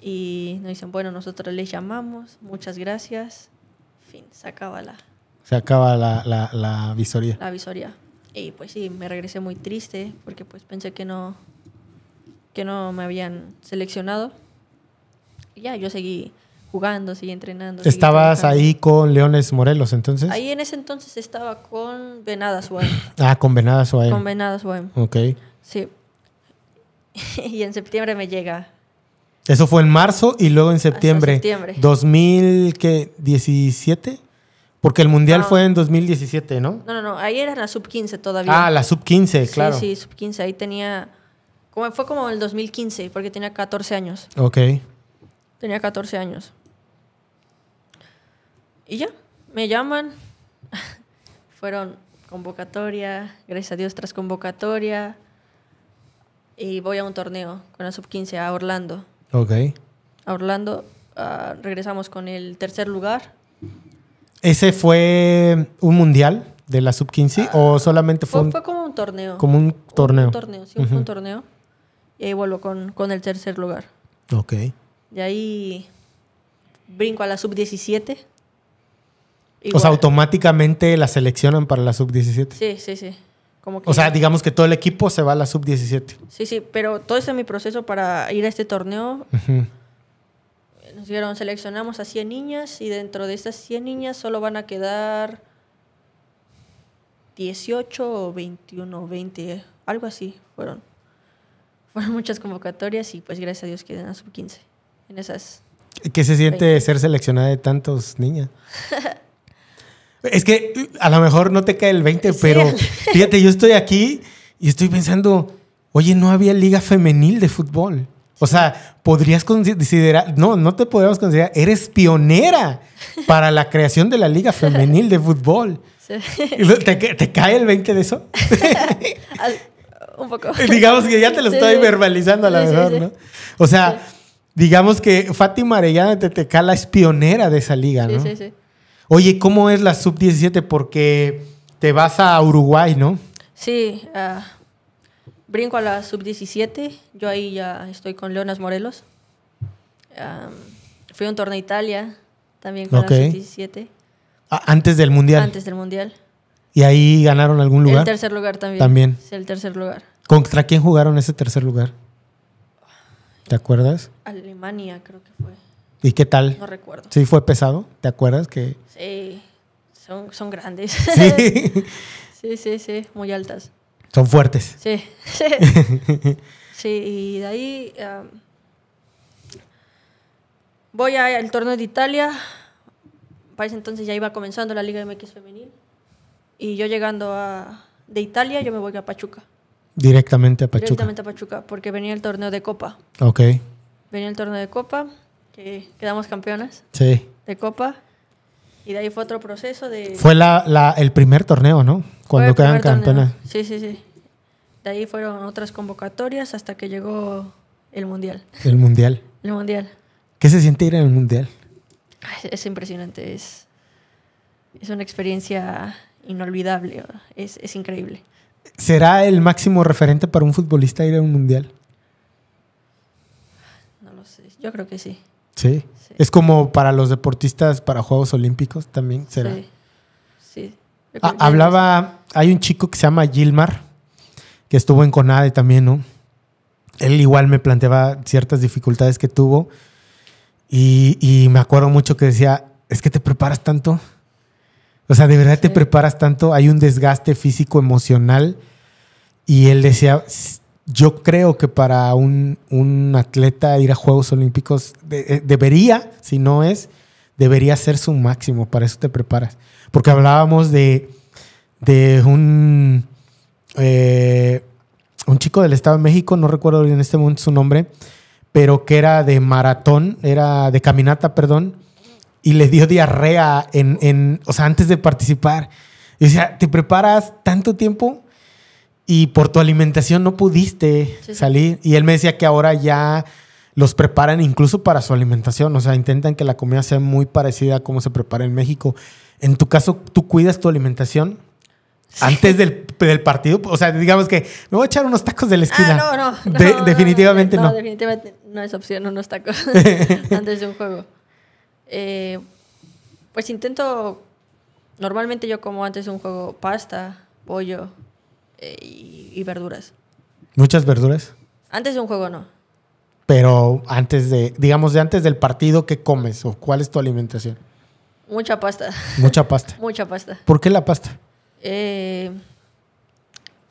y nos dicen, bueno, nosotros les llamamos, muchas gracias. Fin, se acaba la, se acaba la, la, la visoría. La visoría. Y pues sí, me regresé muy triste porque pues pensé que no, que no me habían seleccionado. Y ya, yo seguí jugando, seguí entrenando. ¿Estabas ahí con Leones Morelos entonces? Ahí en ese entonces estaba con Venadas UAM. ah, con Venadas UAM. Con Venadas UAM. Ok. Sí. y en septiembre me llega. Eso fue en marzo y luego en septiembre. En septiembre. ¿2017? Porque el mundial fue en 2017, ¿no? No, no, no, ahí era la sub 15 todavía. Ah, la sub 15, claro. Sí, sí, sub 15, ahí tenía fue como el 2015, porque tenía 14 años. Ok. Tenía 14 años. Y ya, me llaman. Fueron convocatoria, gracias a Dios tras convocatoria. Y voy a un torneo con la sub-15 a Orlando. Ok. A Orlando ah, regresamos con el tercer lugar. ¿Ese fue un mundial de la sub-15 o ah, solamente fue, fue, fue como un torneo? Como un torneo. Un torneo, sí, fue un torneo. Y ahí vuelvo con, el tercer lugar. Ok. Y ahí brinco a la sub-17. O sea, automáticamente la seleccionan para la sub-17. Sí, sí, sí. o sea, digamos que todo el equipo se va a la sub-17. Sí, sí, pero todo ese mi proceso para ir a este torneo. Ajá nos dijeron, seleccionamos a 100 niñas y dentro de esas 100 niñas solo van a quedar 18 o 21 20, algo así fueron. Fueron muchas convocatorias y pues gracias a Dios quedan a sub 15 en esas. ¿Qué se siente ser seleccionada de tantos niñas? es que a lo mejor no te cae el 20, pero fíjate, yo estoy aquí y estoy pensando, oye, no había liga femenil de fútbol. O sea, podrías considerar, no, no te podríamos considerar, eres pionera para la creación de la Liga Femenil de Fútbol. Sí. ¿Te, cae el 20 de eso? Un poco. Digamos que ya te lo estoy verbalizando a la mejor, ¿no? O sea, digamos que Fátima Arellana de Tecala es pionera de esa liga, ¿no? Sí, sí, sí. Oye, ¿cómo es la sub-17? Porque te vas a Uruguay, ¿no? Sí, uh, brinco a la sub-17. Yo ahí ya estoy con Leonas Morelos. fui a un torneo a Italia también con la sub-17. Ah, antes del mundial. Antes del mundial. ¿Y ahí ganaron algún lugar? El tercer lugar también. También. el tercer lugar. ¿Contra quién jugaron ese tercer lugar? ¿Te acuerdas? Alemania creo que fue. ¿Y qué tal? No recuerdo. ¿Sí fue pesado? ¿Te acuerdas que...? Sí, son, son grandes. sí, sí, sí, muy altas. Son fuertes. Sí, sí. sí, y de ahí um, voy al torneo de Italia. Para ese entonces ya iba comenzando la Liga MX femenil. Y yo llegando a, de Italia, yo me voy a Pachuca. Directamente a Pachuca. Directamente a Pachuca, porque venía el torneo de Copa. Ok. Venía el torneo de Copa, que quedamos campeonas. Sí. De Copa. Y de ahí fue otro proceso de... Fue la, el primer torneo, ¿no? Cuando quedan campeonas. Sí, sí, sí. De ahí fueron otras convocatorias hasta que llegó el Mundial. El Mundial. el Mundial. ¿Qué se siente ir en el Mundial? es impresionante, es, es una experiencia inolvidable, es, es increíble. ¿Será el máximo referente para un futbolista ir a un mundial? No lo sé, yo creo que sí. Sí. Es como para los deportistas, para Juegos Olímpicos también será. Sí. Ah, hablaba, hay un chico que se llama Gilmar, que estuvo en CONADE también, ¿no? Él igual me planteaba ciertas dificultades que tuvo y, me acuerdo mucho que decía, es que te preparas tanto. O sea, de verdad te preparas tanto, hay un desgaste físico, emocional. Y él decía, yo creo que para un, atleta ir a Juegos Olímpicos eh, debería, si no es, debería ser su máximo, para eso te preparas. Porque hablábamos de, de un, eh, un chico del Estado de México, no recuerdo en este momento su nombre, pero que era de maratón, era de caminata, perdón, y le dio diarrea en, en o sea, antes de participar. Y, o sea, te preparas tanto tiempo y por tu alimentación no pudiste salir. Y él me decía que ahora ya los preparan incluso para su alimentación, o sea, intentan que la comida sea muy parecida a cómo se prepara en México. En tu caso, ¿tú cuidas tu alimentación? Antes del, partido, o sea, digamos que me voy a echar unos tacos de la ah, esquina. Ah, no, no, no, definitivamente no, no, definitivamente no es opción unos tacos antes de un juego. Eh, pues intento, normalmente yo como antes de un juego pasta, pollo, eh, y, verduras. ¿Muchas verduras? Antes de un juego no. Pero antes de, digamos, de antes del partido, ¿qué comes o cuál es tu alimentación? Mucha pasta. Mucha pasta. Mucha pasta. ¿Por qué la pasta? Eh,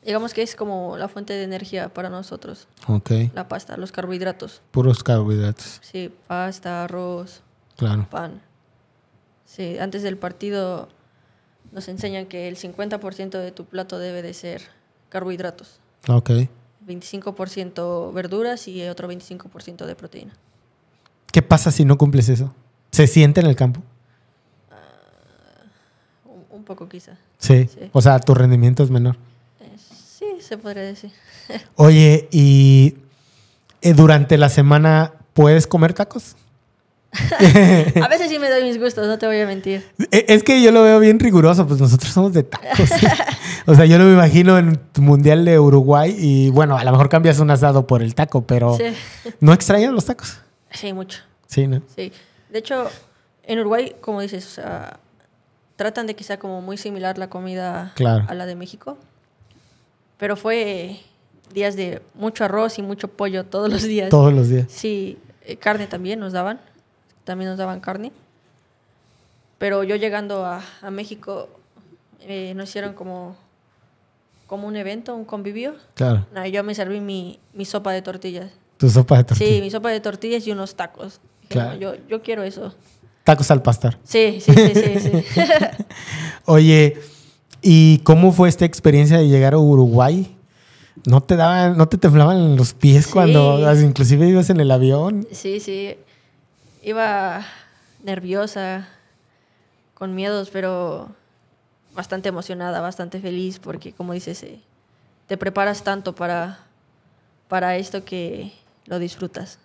digamos que es como la fuente de energía para nosotros. Ok. La pasta, los carbohidratos. Puros carbohidratos. Sí, pasta, arroz, claro. pan. Sí, antes del partido nos enseñan que el 50% de tu plato debe de ser carbohidratos. Ok. 25% verduras y otro 25% de proteína. ¿Qué pasa si no cumples eso? ¿Se siente en el campo? Ah, un poco quizá. Sí. O sea, tu rendimiento es menor. Eh, sí, se podría decir. Oye, ¿y eh, durante la semana puedes comer tacos? a veces sí me doy mis gustos, no te voy a mentir. E, es que yo lo veo bien riguroso, pues nosotros somos de tacos. o sea, yo lo imagino en tu Mundial de Uruguay y bueno, a lo mejor cambias un asado por el taco, pero ¿no extrañas los tacos? Sí, mucho. Sí, ¿no? Sí. De hecho, en Uruguay, como dices, tratan de que sea como muy similar la comida a la de México, pero fue días de mucho arroz y mucho pollo todos los días. Todos los días. Sí, eh, carne también nos daban también nos daban carne. Pero yo llegando a, México, eh, nos hicieron como, como un evento, un convivio. Claro. Ah, yo me serví mi, sopa de tortillas. ¿Tu sopa de tortillas? Sí, mi sopa de tortillas y unos tacos. Claro. Yo, quiero eso. Tacos al pastar. Sí, sí, sí, sí. Oye, ¿y cómo fue esta experiencia de llegar a Uruguay? ¿No te daban, no te temblaban los pies cuando, inclusive ibas en el avión? Sí, sí iba nerviosa, con miedos, pero bastante emocionada, bastante feliz, porque como dices, eh, te preparas tanto para, para esto que lo disfrutas,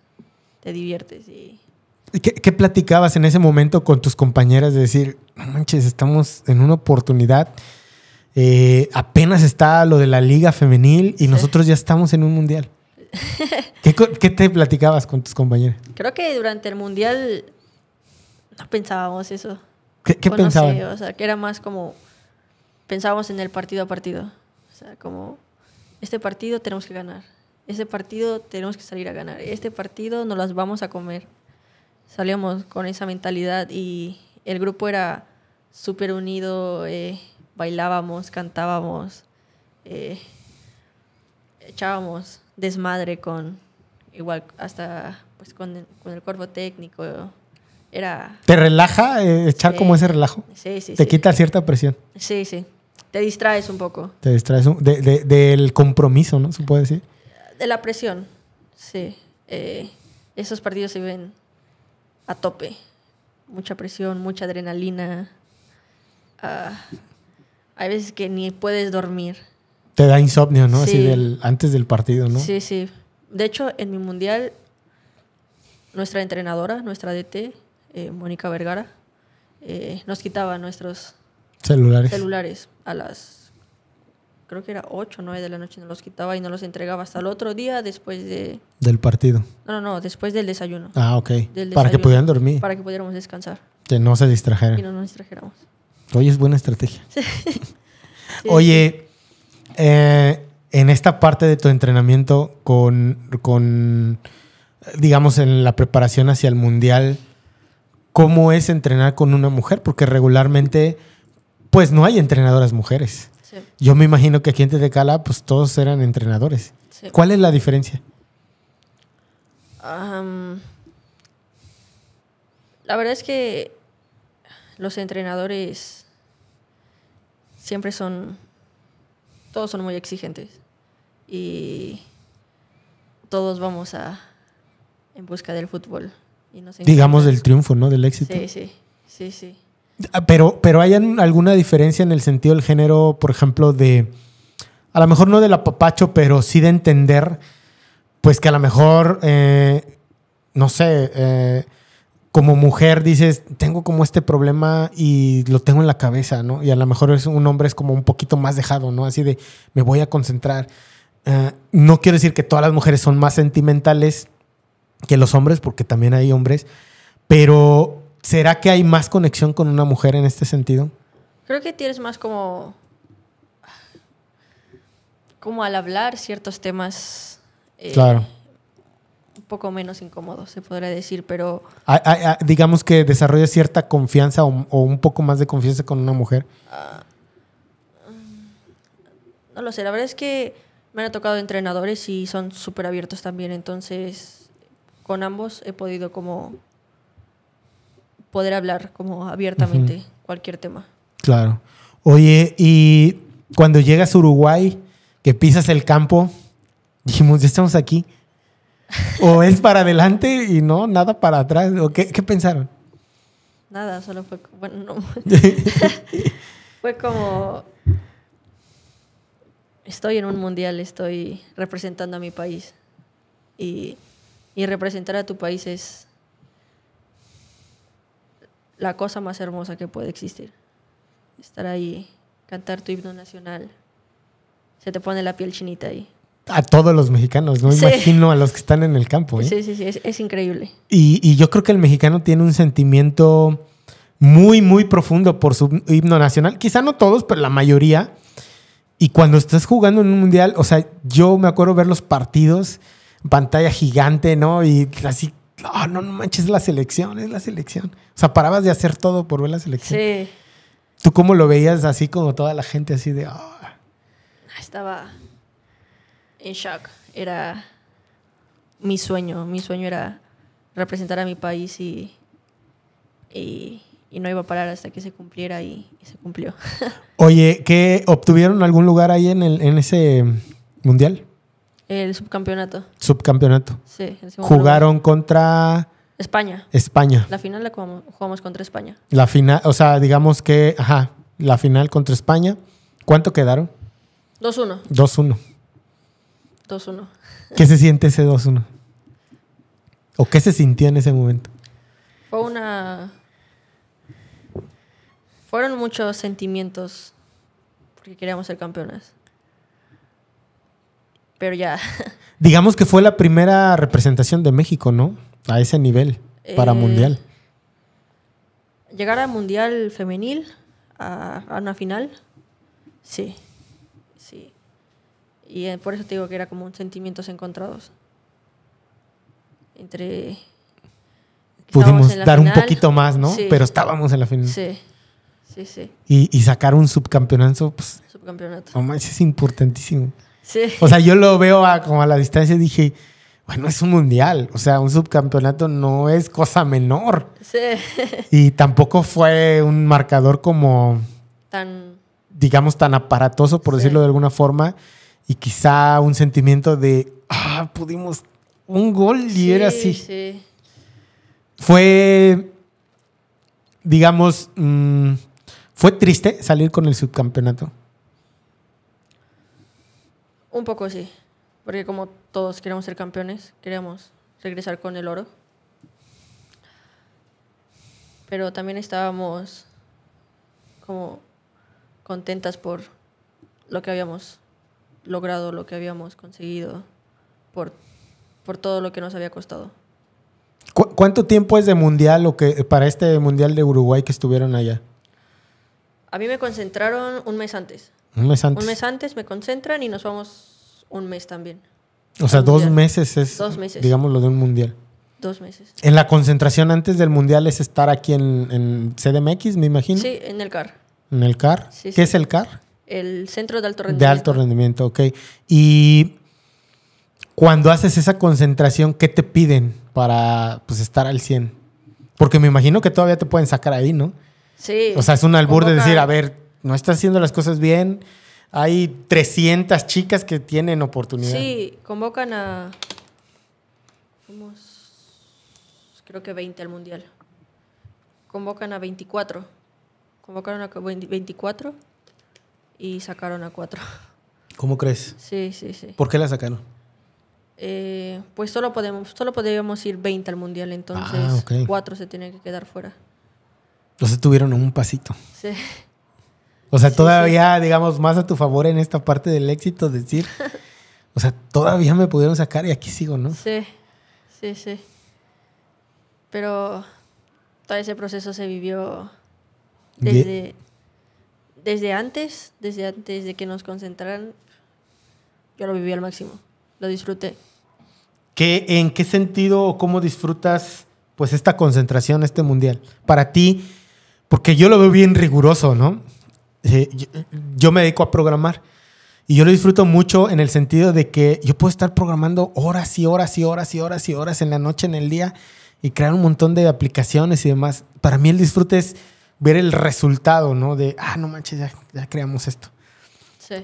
te diviertes y... ¿Qué, platicabas en ese momento con tus compañeras de decir, manches, estamos en una oportunidad, eh, apenas está lo de la liga femenil y nosotros ya estamos en un mundial? ¿Qué, te platicabas con tus compañeros? Creo que durante el mundial no pensábamos eso. ¿Qué, o sea, que era más como pensábamos en el partido a partido. O sea, como este partido tenemos que ganar. Este partido tenemos que salir a ganar. Este partido nos las vamos a comer. Salíamos con esa mentalidad y el grupo era súper unido. Eh, bailábamos, cantábamos, eh, echábamos desmadre con, igual, hasta pues con, el cuerpo técnico. Era... ¿Te relaja eh, echar como ese relajo? Sí, sí. Te quita cierta presión. Sí, sí. Te distraes un poco. Te distraes del compromiso, ¿no? Se puede decir. De la presión, sí. Eh, esos partidos se ven a tope. Mucha presión, mucha adrenalina. Ah, hay veces que ni puedes dormir. Te da insomnio, ¿no? Así del, antes del partido, ¿no? Sí, sí. De hecho, en mi mundial, nuestra entrenadora, nuestra DT, eh, Mónica Vergara, eh, nos quitaba nuestros celulares. celulares a las, creo que era 8 o 9 de la noche, nos los quitaba y nos los entregaba hasta el otro día después de... Del partido. No, no, después del desayuno. Ah, ok. para que pudieran dormir. Para que pudiéramos descansar. Que no se distrajeran. Y no nos distrajéramos. Oye, es buena estrategia. Oye, eh, en esta parte de tu entrenamiento con, con, digamos, en la preparación hacia el mundial, ¿cómo es entrenar con una mujer? Porque regularmente, pues no hay entrenadoras mujeres. Yo me imagino que aquí en Tetecala, pues todos eran entrenadores. ¿Cuál es la diferencia? la verdad es que los entrenadores siempre son todos son muy exigentes y todos vamos a en busca del fútbol. Digamos del triunfo, ¿no? Del éxito. Sí, sí, sí, sí. Ah, pero, pero hay alguna diferencia en el sentido del género, por ejemplo, de, a lo mejor no del apapacho, pero sí de entender, pues que a lo mejor, eh, no sé, eh, como mujer dices, tengo como este problema y lo tengo en la cabeza, ¿no? Y a lo mejor es un hombre es como un poquito más dejado, ¿no? Así de, me voy a concentrar. Eh, no quiero decir que todas las mujeres son más sentimentales que los hombres, porque también hay hombres, pero ¿será que hay más conexión con una mujer en este sentido? Creo que tienes más como... como al hablar ciertos temas. Eh, claro poco menos incómodo, se podría decir, pero... Ah, ah, ah, digamos que desarrolla cierta confianza o, un poco más de confianza con una mujer. no lo sé, la verdad es que me han tocado entrenadores y son súper abiertos también, entonces con ambos he podido como poder hablar como abiertamente cualquier tema. Claro. Oye, y cuando llegas a Uruguay, que pisas el campo, dijimos, ya estamos aquí ¿O es para adelante y no, nada para atrás? ¿O qué, pensaron? Nada, solo fue. Bueno, no. fue como. Estoy en un mundial, estoy representando a mi país. Y, y representar a tu país es la cosa más hermosa que puede existir. Estar ahí, cantar tu himno nacional. Se te pone la piel chinita ahí a todos los mexicanos, no imagino a los que están en el campo. ¿eh? Sí, sí, sí, es, increíble. Y, yo creo que el mexicano tiene un sentimiento muy, muy profundo por su himno nacional. Quizá no todos, pero la mayoría. Y cuando estás jugando en un mundial, o sea, yo me acuerdo ver los partidos, pantalla gigante, ¿no? Y así, no, ah, no, no manches, la selección, es la selección. O sea, parabas de hacer todo por ver la selección. Sí. ¿Tú cómo lo veías así como toda la gente así de... Oh. Estaba en shock. Era mi sueño. Mi sueño era representar a mi país y, no iba a parar hasta que se cumpliera y, se cumplió. Oye, ¿qué obtuvieron algún lugar ahí en, el, en ese mundial? El subcampeonato. Subcampeonato. Sí. Jugaron contra... España. España. La final la jugamos, contra España. La final, o sea, digamos que, ajá, la final contra España. ¿Cuánto quedaron? 2-1. 2-1. 2-1. ¿Qué se siente ese 2-1? ¿O qué se sintió en ese momento? Fue una... Fueron muchos sentimientos porque queríamos ser campeonas. Pero ya. Digamos que fue la primera representación de México, ¿no? A ese nivel, para eh, Mundial. Llegar a Mundial femenil, a una final, sí. Sí. Y eh, por eso te digo que era como un sentimientos encontrados. Entre. Pudimos dar un poquito más, ¿no? Pero estábamos en la final. Sí. Sí, sí. Y, sacar un subcampeonato, pues. Subcampeonato. No es importantísimo. Sí. O sea, yo lo veo a, como a la distancia y dije, bueno, es un mundial. O sea, un subcampeonato no es cosa menor. Sí. Y tampoco fue un marcador como. Tan. Digamos, tan aparatoso, por decirlo de alguna forma y quizá un sentimiento de, ah, pudimos un gol y era así. Sí. Fue, digamos, mm, fue triste salir con el subcampeonato. Un poco sí, porque como todos queríamos ser campeones, queríamos regresar con el oro. Pero también estábamos como contentas por lo que habíamos logrado lo que habíamos conseguido por, por todo lo que nos había costado. ¿Cuánto tiempo es de mundial lo que para este mundial de Uruguay que estuvieron allá? A mí me concentraron un mes antes. Un mes antes. Un mes antes me concentran y nos vamos un mes también. O sea, dos meses es, dos meses. digamos, lo de un mundial. Dos meses. En la concentración antes del mundial es estar aquí en, CDMX, me imagino. Sí, en el CAR. ¿En el CAR? ¿Qué es el CAR? el centro de alto rendimiento. De alto rendimiento, ok. Y cuando haces esa concentración, ¿qué te piden para pues, estar al 100? Porque me imagino que todavía te pueden sacar ahí, ¿no? Sí. O sea, es un albur de decir, a ver, no estás haciendo las cosas bien. Hay 300 chicas que tienen oportunidad. Sí, convocan a. creo que 20 al mundial. Convocan a 24. Convocaron a 24 y sacaron a cuatro. ¿Cómo crees? Sí, sí, sí. ¿Por qué la sacaron? Eh, pues solo, podemos, solo podíamos ir 20 al mundial, entonces ah, cuatro se tienen que quedar fuera. Entonces tuvieron un pasito. Sí. O sea, todavía, digamos, más a tu favor en esta parte del éxito, decir, o sea, todavía me pudieron sacar y aquí sigo, ¿no? Sí, sí, sí. Pero todo ese proceso se vivió desde, desde antes, desde antes de que nos concentraran, yo lo viví al máximo, lo disfruté. ¿Qué, ¿En qué sentido o cómo disfrutas pues esta concentración, este mundial? Para ti, porque yo lo veo bien riguroso, ¿no? Eh, yo, yo, me dedico a programar y yo lo disfruto mucho en el sentido de que yo puedo estar programando horas y horas y horas y horas y horas en la noche, en el día y crear un montón de aplicaciones y demás. Para mí el disfrute es ver el resultado, ¿no? De, ah, no manches, ya, creamos esto.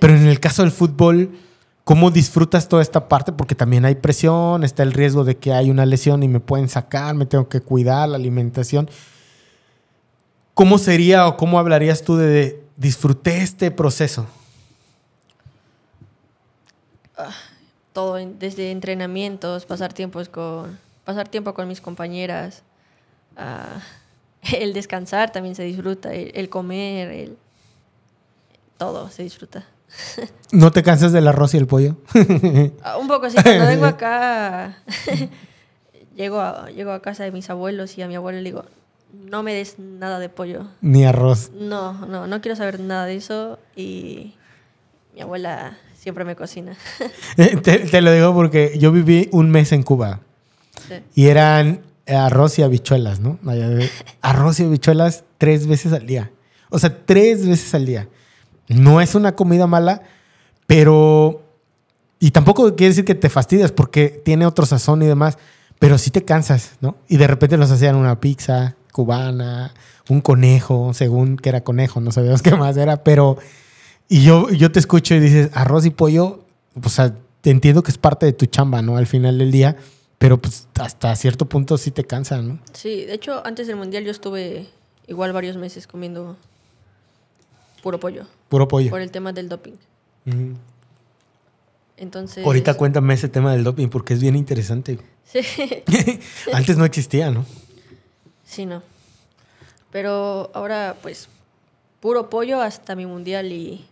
Pero en el caso del fútbol, ¿cómo disfrutas toda esta parte? Porque también hay presión, está el riesgo de que hay una lesión y me pueden sacar, me tengo que cuidar, la alimentación. ¿Cómo sería o cómo hablarías tú de, disfruté este proceso? Ah, todo, desde entrenamientos, pasar, con, pasar tiempo con mis compañeras. a... Ah, el descansar también se disfruta, el, comer, todo se disfruta. ¿No te cansas del arroz y el pollo? Ah, un poco, sí. Cuando vengo acá, llego, a, casa de mis abuelos y a mi abuelo le digo, no me des nada de pollo. Ni arroz. No, no, no quiero saber nada de eso y mi abuela siempre me cocina. Eh, te, lo digo porque yo viví un mes en Cuba y eran arroz y habichuelas, ¿no? Arroz y habichuelas tres veces al día. O sea, tres veces al día. No es una comida mala, pero... Y tampoco quiere decir que te fastidias porque tiene otro sazón y demás, pero sí te cansas, ¿no? Y de repente nos hacían una pizza cubana, un conejo, según que era conejo, no sabemos qué más era, pero... Y yo, yo te escucho y dices, arroz y pollo, o sea, entiendo que es parte de tu chamba, ¿no? Al final del día pero pues hasta cierto punto sí te cansa, ¿no? Sí, de hecho, antes del mundial yo estuve igual varios meses comiendo puro pollo. Puro pollo. Por el tema del doping. Entonces. Ahorita cuéntame ese tema del doping porque es bien interesante. Sí. Antes no existía, ¿no? Sí, no. Pero ahora, pues, puro pollo hasta mi mundial y,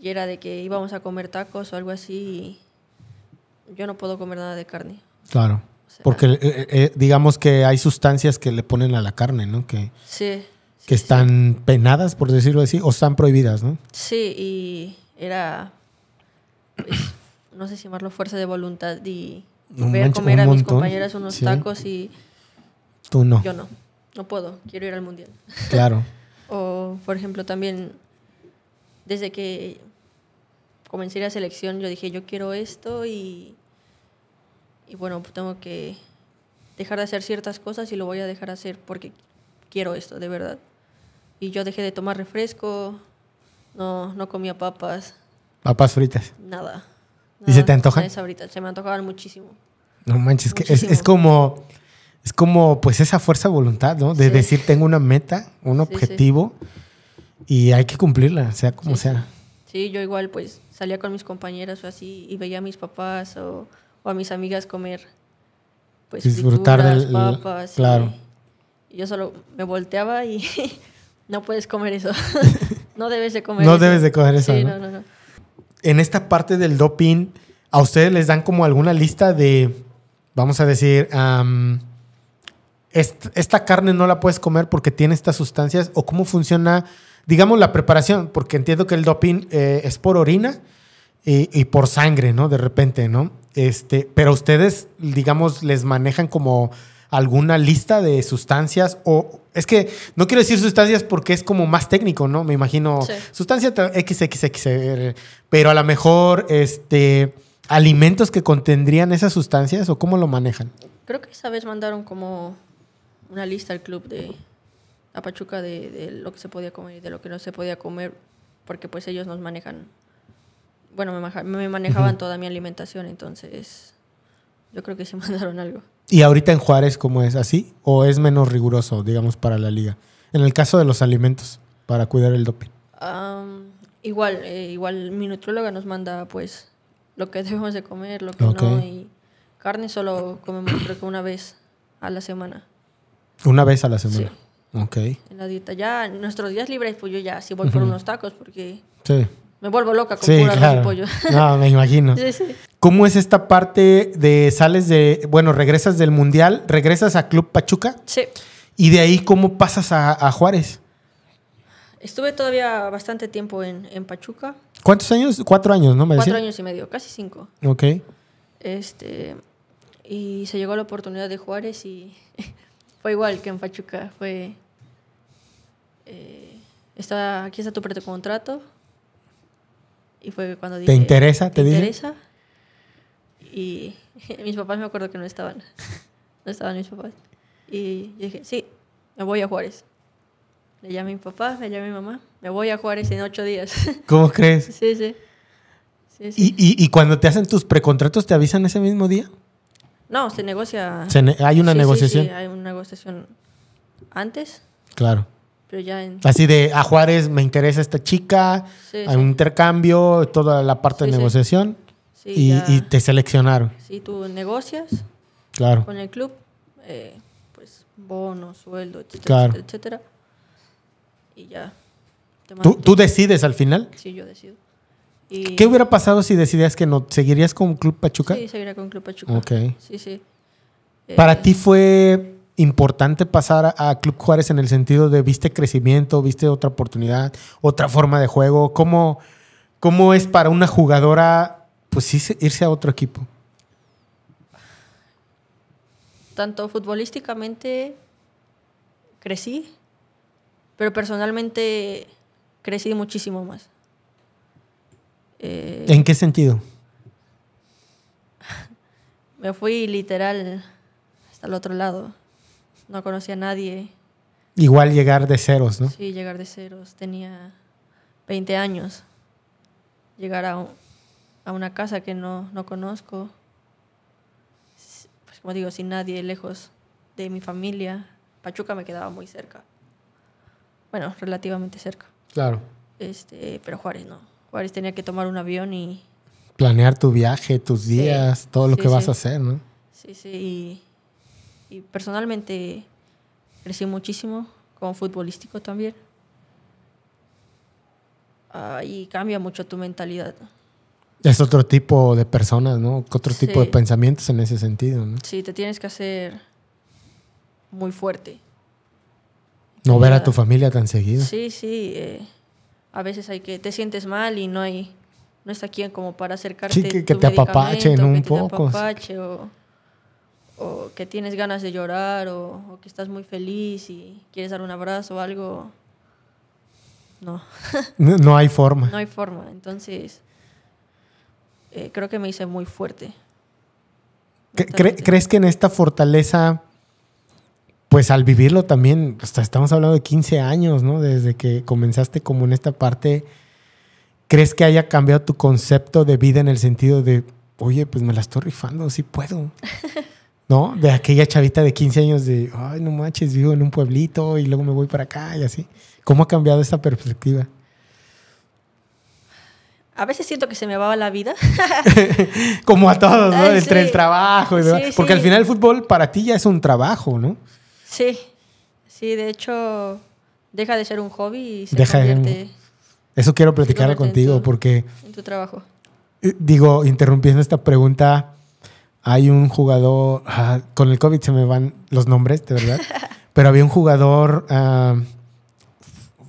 y era de que íbamos a comer tacos o algo así. Y yo no puedo comer nada de carne. Claro. Porque eh, eh, eh, digamos que hay sustancias que le ponen a la carne, ¿no? Que, Que están penadas, por decirlo así, o están prohibidas, ¿no? Sí, y era, pues, no sé si llamarlo fuerza de voluntad y ver comer a mis compañeras unos tacos y... Tú no. Yo no, no puedo, quiero ir al mundial. Claro. o, por ejemplo, también, desde que comencé la selección, yo dije, yo quiero esto y y bueno, pues tengo que dejar de hacer ciertas cosas y lo voy a dejar hacer porque quiero esto, de verdad. Y yo dejé de tomar refresco, no, no comía papas. ¿Papas fritas? Nada. ¿Y se te antojan? ahorita, se me antojaban muchísimo. No manches, es, como... Es como, pues, esa fuerza de voluntad, ¿no? De decir, tengo una meta, un objetivo y hay que cumplirla, sea como sea. Sí, yo igual, pues, salía con mis compañeras o así y veía a mis papás o o a mis amigas comer pues, disfrutar del. papas. Claro. yo solo me volteaba y no puedes comer eso. no debes de comer no debes de comer eso. Sí, ¿no? No, en esta parte del doping, ¿a ustedes les dan como alguna lista de, vamos a decir, esta carne no la puedes comer porque tiene estas sustancias? ¿O cómo funciona, digamos, la preparación? Porque entiendo que el doping eh, es por orina y, por sangre, ¿no? De repente, ¿no? Este, pero ustedes, digamos, les manejan como alguna lista de sustancias o es que no quiero decir sustancias porque es como más técnico, ¿no? Me imagino sustancia XXX, eh, pero a lo mejor este alimentos que contendrían esas sustancias o cómo lo manejan. Creo que esa vez mandaron como una lista al club de Apachuca de, de lo que se podía comer y de lo que no se podía comer porque pues ellos nos manejan bueno, me, manejaban toda mi alimentación, entonces yo creo que se mandaron algo. ¿Y ahorita en Juárez cómo es? ¿Así? ¿O es menos riguroso, digamos, para la liga? En el caso de los alimentos, para cuidar el doping. igual, eh, igual mi nutróloga nos manda pues lo que debemos de comer, lo que no. Y carne solo comemos creo que una vez a la semana. Una vez a la semana. Sí. Ok. En la dieta. Ya, nuestros días libres, pues yo ya sí voy por unos tacos porque... Sí. Me vuelvo loca con sí, claro. pollo. No, me imagino. ¿Cómo es esta parte de sales de, bueno, regresas del Mundial, regresas a Club Pachuca? Sí. ¿Y de ahí cómo pasas a, Juárez? Estuve todavía bastante tiempo en, Pachuca. ¿Cuántos años? Cuatro años, ¿no? Me Cuatro años y medio, casi cinco. Ok. Este, y se llegó la oportunidad de Juárez y fue igual que en Pachuca. Fue... Eh, está, aquí está tu contrato. Y fue cuando dije... ¿Te interesa? ¿Te, interesa? Y mis papás me acuerdo que no estaban. No estaban mis papás. Y dije, sí, me voy a Juárez. Le llamé a mi papá, le llamé a mi mamá. Me voy a Juárez en ocho días. ¿Cómo crees? Sí, sí. ¿Y, cuando te hacen tus precontratos te avisan ese mismo día? No, se negocia. hay una negociación. sí, hay una negociación antes. Claro. Así de a Juárez me interesa esta chica, hay un intercambio, toda la parte de negociación y, te seleccionaron. Sí, tú negocias claro. con el club, eh, pues bonos, sueldo, etcétera, Y ya. ¿Tú, decides al final? Sí, yo decido. ¿Qué hubiera pasado si decidías que no? ¿Seguirías con Club Pachuca? Sí, seguiría con Club Pachuca. Ok. Sí, sí. ¿Para eh, ti fue importante pasar a Club Juárez en el sentido de viste crecimiento, viste otra oportunidad, otra forma de juego? ¿Cómo, cómo es para una jugadora pues irse a otro equipo? Tanto futbolísticamente crecí, pero personalmente crecí muchísimo más. Eh, ¿En qué sentido? Me fui literal hasta el otro lado no conocía a nadie. Igual llegar de ceros, ¿no? Sí, llegar de ceros. Tenía 20 años. Llegar a, una casa que no, conozco. Pues como digo, sin nadie, lejos de mi familia. Pachuca me quedaba muy cerca. Bueno, relativamente cerca. Claro. Este, pero Juárez no. Juárez tenía que tomar un avión y... Planear tu viaje, tus días, todo lo que vas a hacer, ¿no? Sí, sí y personalmente crecí muchísimo, como futbolístico también. Ah, y cambia mucho tu mentalidad. Es otro tipo de personas, ¿no? Otro tipo de pensamientos en ese sentido, ¿no? Sí, te tienes que hacer muy fuerte. No ver a tu familia tan seguido. Sí, sí. Eh, a veces hay que te sientes mal y no hay no está quien como para acercarte. Sí, que, te apapachen un poco o que tienes ganas de llorar o, que estás muy feliz y quieres dar un abrazo o algo, no. no, hay forma. No hay forma. Entonces, eh, creo que me hice muy fuerte. ¿Crees que en esta fortaleza, pues al vivirlo también, hasta estamos hablando de 15 años, ¿no? Desde que comenzaste como en esta parte, ¿crees que haya cambiado tu concepto de vida en el sentido de, oye, pues me la estoy rifando, sí puedo? ¿no? De aquella chavita de 15 años de, ay, no manches, vivo en un pueblito y luego me voy para acá y así. ¿Cómo ha cambiado esta perspectiva? A veces siento que se me va la vida. Como a todos, ¿no? Entre el trabajo y Porque al final el fútbol para ti ya es un trabajo, ¿no? Sí. Sí, de hecho, deja de ser un hobby y se deja Eso quiero platicar contigo porque... En tu trabajo. Eh, digo, interrumpiendo esta pregunta, hay un jugador, ah, con el COVID se me van los nombres, de verdad, pero había un jugador ah,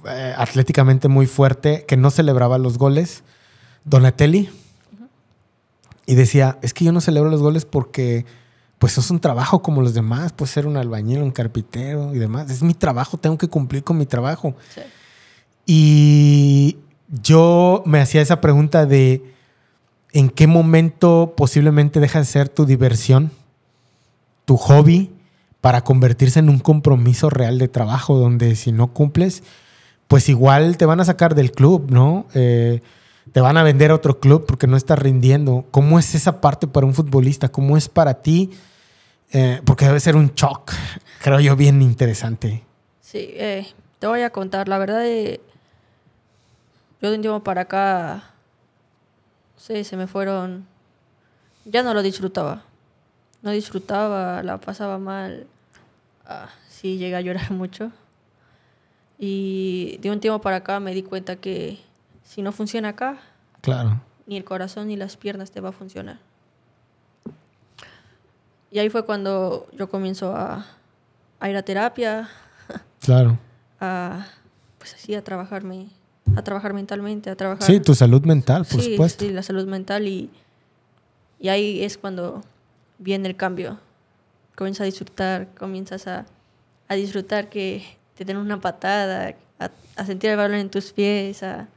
eh, atléticamente muy fuerte que no celebraba los goles, Donatelli, y decía, es que yo no celebro los goles porque pues es un trabajo como los demás, puede ser un albañil, un carpintero y demás, es mi trabajo, tengo que cumplir con mi trabajo. Y yo me hacía esa pregunta de en qué momento posiblemente deja de ser tu diversión, tu hobby, para convertirse en un compromiso real de trabajo, donde si no cumples, pues igual te van a sacar del club, ¿no? Eh, te van a vender a otro club porque no estás rindiendo. ¿Cómo es esa parte para un futbolista? ¿Cómo es para ti? Eh, porque debe ser un shock, creo yo, bien interesante. Sí, eh, te voy a contar, la verdad, yo de un para acá Sí, se me fueron. Ya no lo disfrutaba. No disfrutaba, la pasaba mal. Ah, sí, llegué a llorar mucho. Y de un tiempo para acá me di cuenta que si no funciona acá, claro. ni el corazón ni las piernas te va a funcionar. Y ahí fue cuando yo comienzo a, a ir a terapia. Claro. A, pues así, a trabajarme a trabajar mentalmente, a trabajar... Sí, tu salud mental, por supuesto. Sí, la salud mental y, y ahí es cuando viene el cambio. Comienzas a disfrutar, comienzas a, disfrutar que te den una patada, a, sentir el balón en tus pies, a,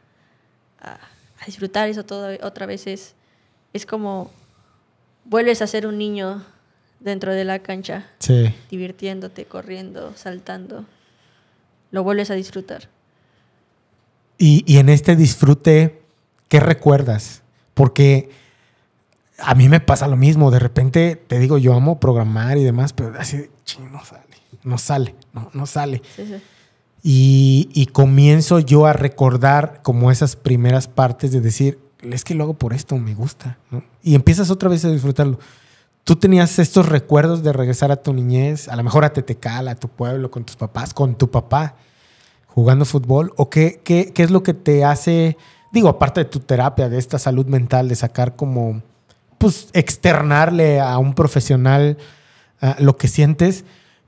disfrutar eso todo, otra vez es, como vuelves a ser un niño dentro de la cancha. Divirtiéndote, corriendo, saltando. Lo vuelves a disfrutar. Y, en este disfrute, ¿qué recuerdas? Porque a mí me pasa lo mismo. De repente, te digo, yo amo programar y demás, pero así, no sale, no sale, no, no sale. Y, comienzo yo a recordar como esas primeras partes de decir, es que lo hago por esto, me gusta, Y empiezas otra vez a disfrutarlo. Tú tenías estos recuerdos de regresar a tu niñez, a lo mejor a Tetecal, a tu pueblo, con tus papás, con tu papá jugando fútbol? ¿O qué, qué, es lo que te hace, digo, aparte de tu terapia, de esta salud mental, de sacar como, pues, externarle a un profesional ah, lo que sientes?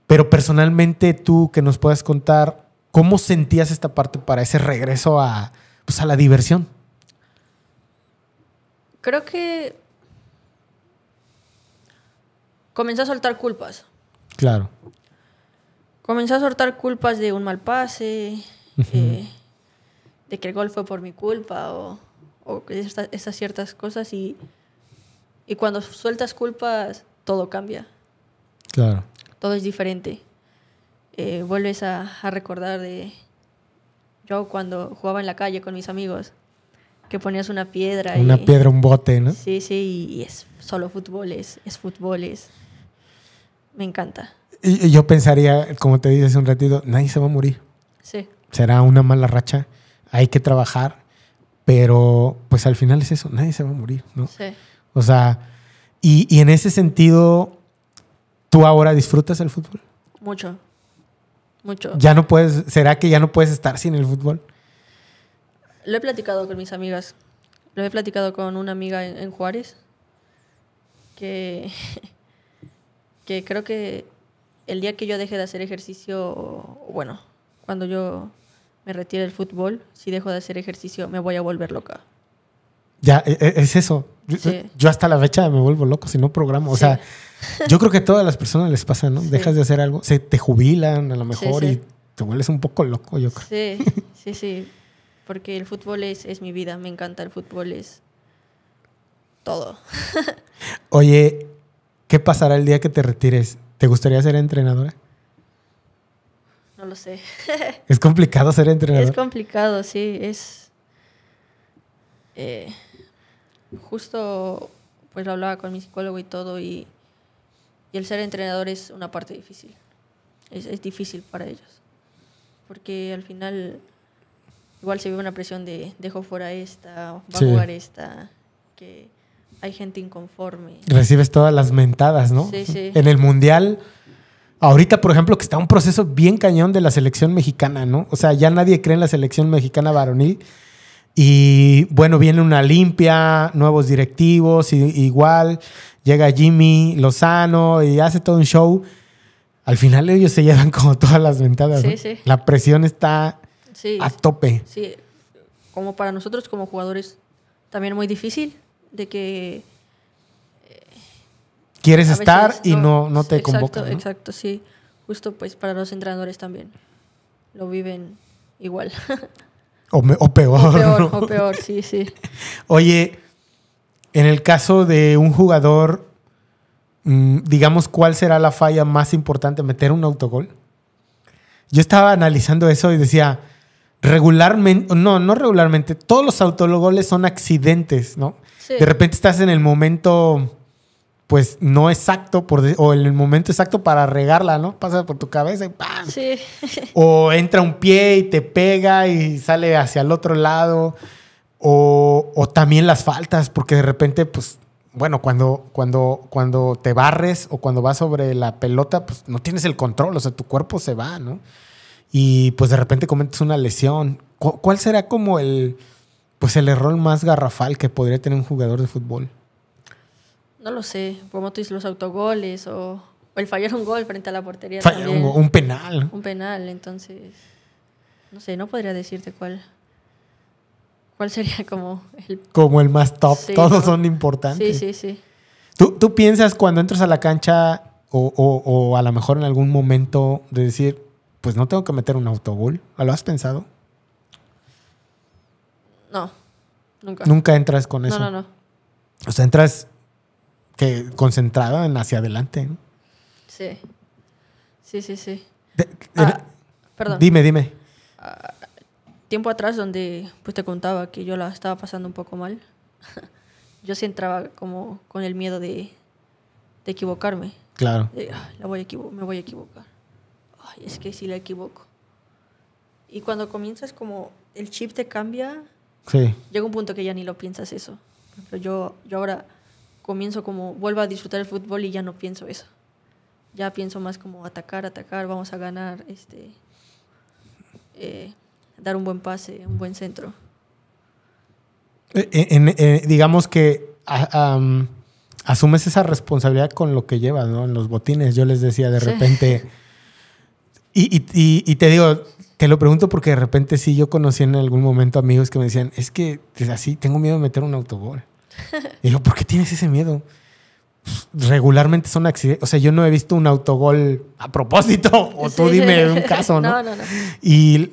Pero personalmente tú que nos puedas contar, ¿cómo sentías esta parte para ese regreso a, pues, a la diversión? Creo que comencé a soltar culpas. Claro. Comencé a soltar culpas de un mal pase, eh, de que el gol fue por mi culpa o, o estas ciertas cosas. Y, y cuando sueltas culpas, todo cambia. Claro. Todo es diferente. Eh, vuelves a, recordar de yo cuando jugaba en la calle con mis amigos, que ponías una piedra. Una piedra, un bote, ¿no? Sí, sí, y es solo fútbol, es, es fútbol, es... Me encanta yo pensaría, como te dije hace un ratito, nadie se va a morir. Sí. Será una mala racha, hay que trabajar, pero pues al final es eso, nadie se va a morir, ¿no? Sí. O sea, y, en ese sentido, ¿tú ahora disfrutas el fútbol? Mucho. Mucho. Ya no puedes, ¿será que ya no puedes estar sin el fútbol? Lo he platicado con mis amigas. Lo he platicado con una amiga en, en Juárez que, que creo que el día que yo deje de hacer ejercicio, bueno, cuando yo me retire del fútbol, si dejo de hacer ejercicio, me voy a volver loca. Ya, e, e, es eso. Yo hasta la fecha me vuelvo loco si no programo. O sea, yo creo que a todas las personas les pasa, ¿no? Dejas de hacer algo, se te jubilan a lo mejor y te vuelves un poco loco, yo creo. Sí, sí, sí. Porque el fútbol es mi vida, me encanta el fútbol, es todo. Oye, ¿qué pasará el día que te retires? ¿Te gustaría ser entrenadora? No lo sé. es complicado ser entrenador. Es complicado, sí. Es. Eh, justo, pues lo hablaba con mi psicólogo y todo, y, el ser entrenador es una parte difícil. Es, difícil para ellos. Porque al final, igual se vive una presión de dejo fuera esta, va a jugar esta, que hay gente inconforme. Recibes todas las mentadas, ¿no? Sí, sí. En el Mundial, ahorita, por ejemplo, que está un proceso bien cañón de la selección mexicana, ¿no? O sea, ya nadie cree en la selección mexicana varonil. Y bueno, viene una limpia, nuevos directivos, y, igual llega Jimmy Lozano y hace todo un show. Al final ellos se llevan como todas las mentadas, Sí, sí. La presión está a tope. Sí, como para nosotros como jugadores también muy difícil de que... Eh, Quieres estar y no, no te exacto, Exacto, sí. Justo pues para los entrenadores también. Lo viven igual. o, peor. O o peor, sí, sí. Oye, en el caso de un jugador, mm, digamos, ¿cuál será la falla más importante? ¿Meter un autogol? Yo estaba analizando eso y decía, regularmente, no, no regularmente, todos los autogoles son accidentes, ¿no? De repente estás en el momento, pues no exacto, por, o en el momento exacto para regarla, ¿no? Pasa por tu cabeza y ¡pam! Sí. O entra un pie y te pega y sale hacia el otro lado. O, también las faltas, porque de repente, pues bueno, cuando, cuando, cuando te barres o cuando vas sobre la pelota, pues no tienes el control, o sea, tu cuerpo se va, ¿no? Y pues de repente cometes una lesión. ¿Cuál será como el, pues el error más garrafal que podría tener un jugador de fútbol? No lo sé, como tú dices, los autogoles o, el fallar un gol frente a la portería. Fallar un, penal. Un penal, entonces, no sé, no podría decirte cuál. ¿Cuál sería como el... Como el más top. Todos son importantes. Sí, sí, sí. ¿Tú, piensas cuando entras a la cancha o, o, a lo mejor en algún momento de decir, pues no tengo que meter un autogol? ¿Lo has pensado? No, nunca. Nunca entras con eso. No, no, no. O sea, entras que concentrada hacia adelante. Sí. Sí, sí, sí. Ah, perdón. Dime, dime. Ah, tiempo atrás donde pues te contaba que yo la estaba pasando un poco mal. yo sí entraba como con el miedo de, de equivocarme. Claro. Ah, la voy a me voy a equivocar. Ay, es que si la equivoco. Y cuando comienzas como el chip te cambia Llega un punto que ya ni lo piensas eso. Pero yo, yo ahora comienzo como, vuelvo a disfrutar el fútbol y ya no pienso eso. Ya pienso más como atacar, atacar, vamos a ganar, este, eh, dar un buen pase, un buen centro. Eh, eh, digamos que asumes esa responsabilidad con lo que llevas, ¿no? En los botines, yo les decía de repente... Y, te digo, te lo pregunto porque de repente sí yo conocí en algún momento amigos que me decían, es que es así, tengo miedo de meter un autogol. y digo, ¿por qué tienes ese miedo? regularmente son accidentes. O sea, yo no he visto un autogol a propósito. O tú dime un caso, ¿no?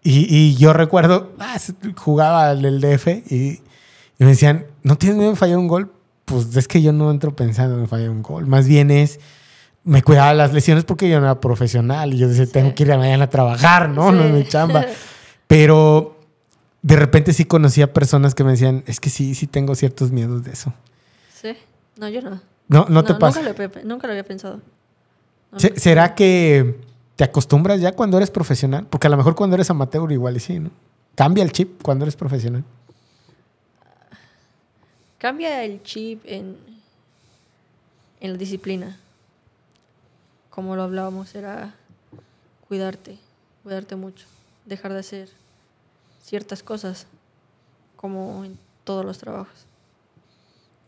Y, yo recuerdo, ah, jugaba el DF y, y, me decían, ¿no tienes miedo de fallar un gol? Pues es que yo no entro pensando en fallar un gol. Más bien es, me cuidaba las lesiones porque yo no era profesional y yo decía, tengo que ir a mañana a trabajar, ¿no? No es mi chamba. Pero de repente sí conocía personas que me decían, es que sí, sí tengo ciertos miedos de eso. Sí, no, yo no. No, te pasa. Nunca lo, había pensado. ¿Será, que te acostumbras ya cuando eres profesional? Porque a lo mejor cuando eres amateur igual y sí, ¿no? Cambia el chip cuando eres profesional. Cambia el chip en, en la disciplina como lo hablábamos, era cuidarte, cuidarte mucho, dejar de hacer ciertas cosas, como en todos los trabajos.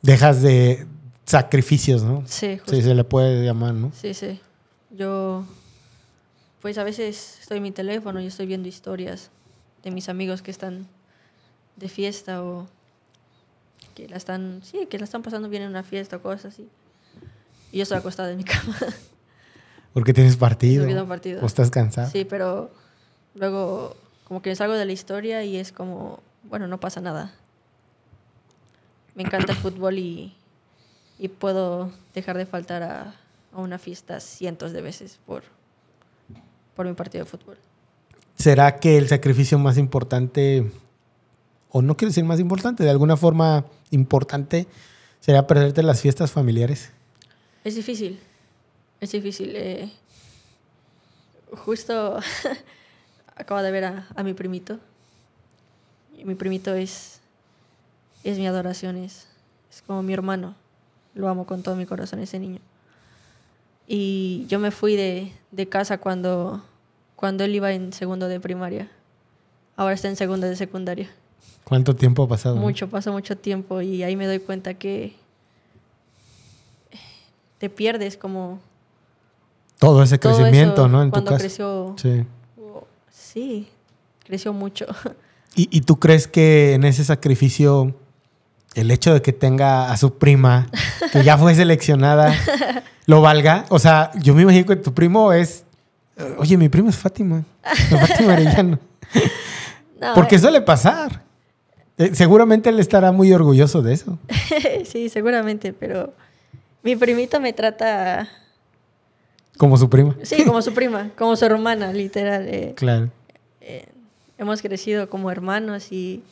Dejas de sacrificios, ¿no? Sí, se le puede llamar, ¿no? Sí, sí. Yo, pues a veces estoy en mi teléfono y estoy viendo historias de mis amigos que están de fiesta o que la están, sí, que la están pasando bien en una fiesta o cosas así. Y yo estoy acostada en mi cama. Porque tienes partido. O estás cansado. Sí, pero luego como que salgo de la historia y es como, bueno, no pasa nada. Me encanta el fútbol y, y puedo dejar de faltar a, a, una fiesta cientos de veces por, por mi partido de fútbol. ¿Será que el sacrificio más importante, o no quiero decir más importante, de alguna forma importante, Sería perderte las fiestas familiares? Es difícil. Es difícil. Eh. Justo acabo de ver a, a, mi primito. Y mi primito es, es mi adoración, es, es como mi hermano. Lo amo con todo mi corazón ese niño. Y yo me fui de, de casa cuando, cuando él iba en segundo de primaria. Ahora está en segundo de secundaria. ¿Cuánto tiempo ha pasado? Mucho, pasó mucho tiempo y ahí me doy cuenta que te pierdes como todo ese crecimiento, ¿no? En tu caso creció. Sí. sí, creció mucho. ¿Y, tú crees que en ese sacrificio, el hecho de que tenga a su prima, que ya fue seleccionada, lo valga? O sea, yo me imagino que tu primo es. Oye, mi primo es Fátima. No, Fátima Arellano. Porque eh. suele pasar. Eh, seguramente él estará muy orgulloso de eso. sí, seguramente, pero mi primito me trata como su prima. Sí, como su prima, como su hermana, literal. Eh. claro. Eh, hemos crecido como hermanos y,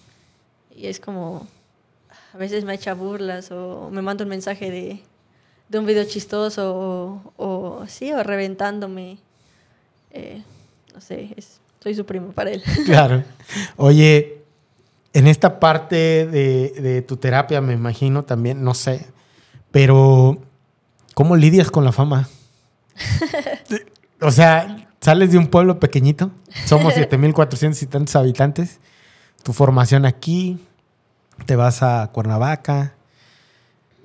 es como, a veces me echa burlas o me manda un mensaje de, un video chistoso o, sí, o reventándome. Eh, no sé, soy su primo para él. Claro. Oye, en esta parte de, de tu terapia, me imagino también, no sé, pero ¿cómo lidias con la fama? o sea, sales de un pueblo pequeñito, somos 7.400 y tantos habitantes, tu formación aquí, te vas a Cuernavaca,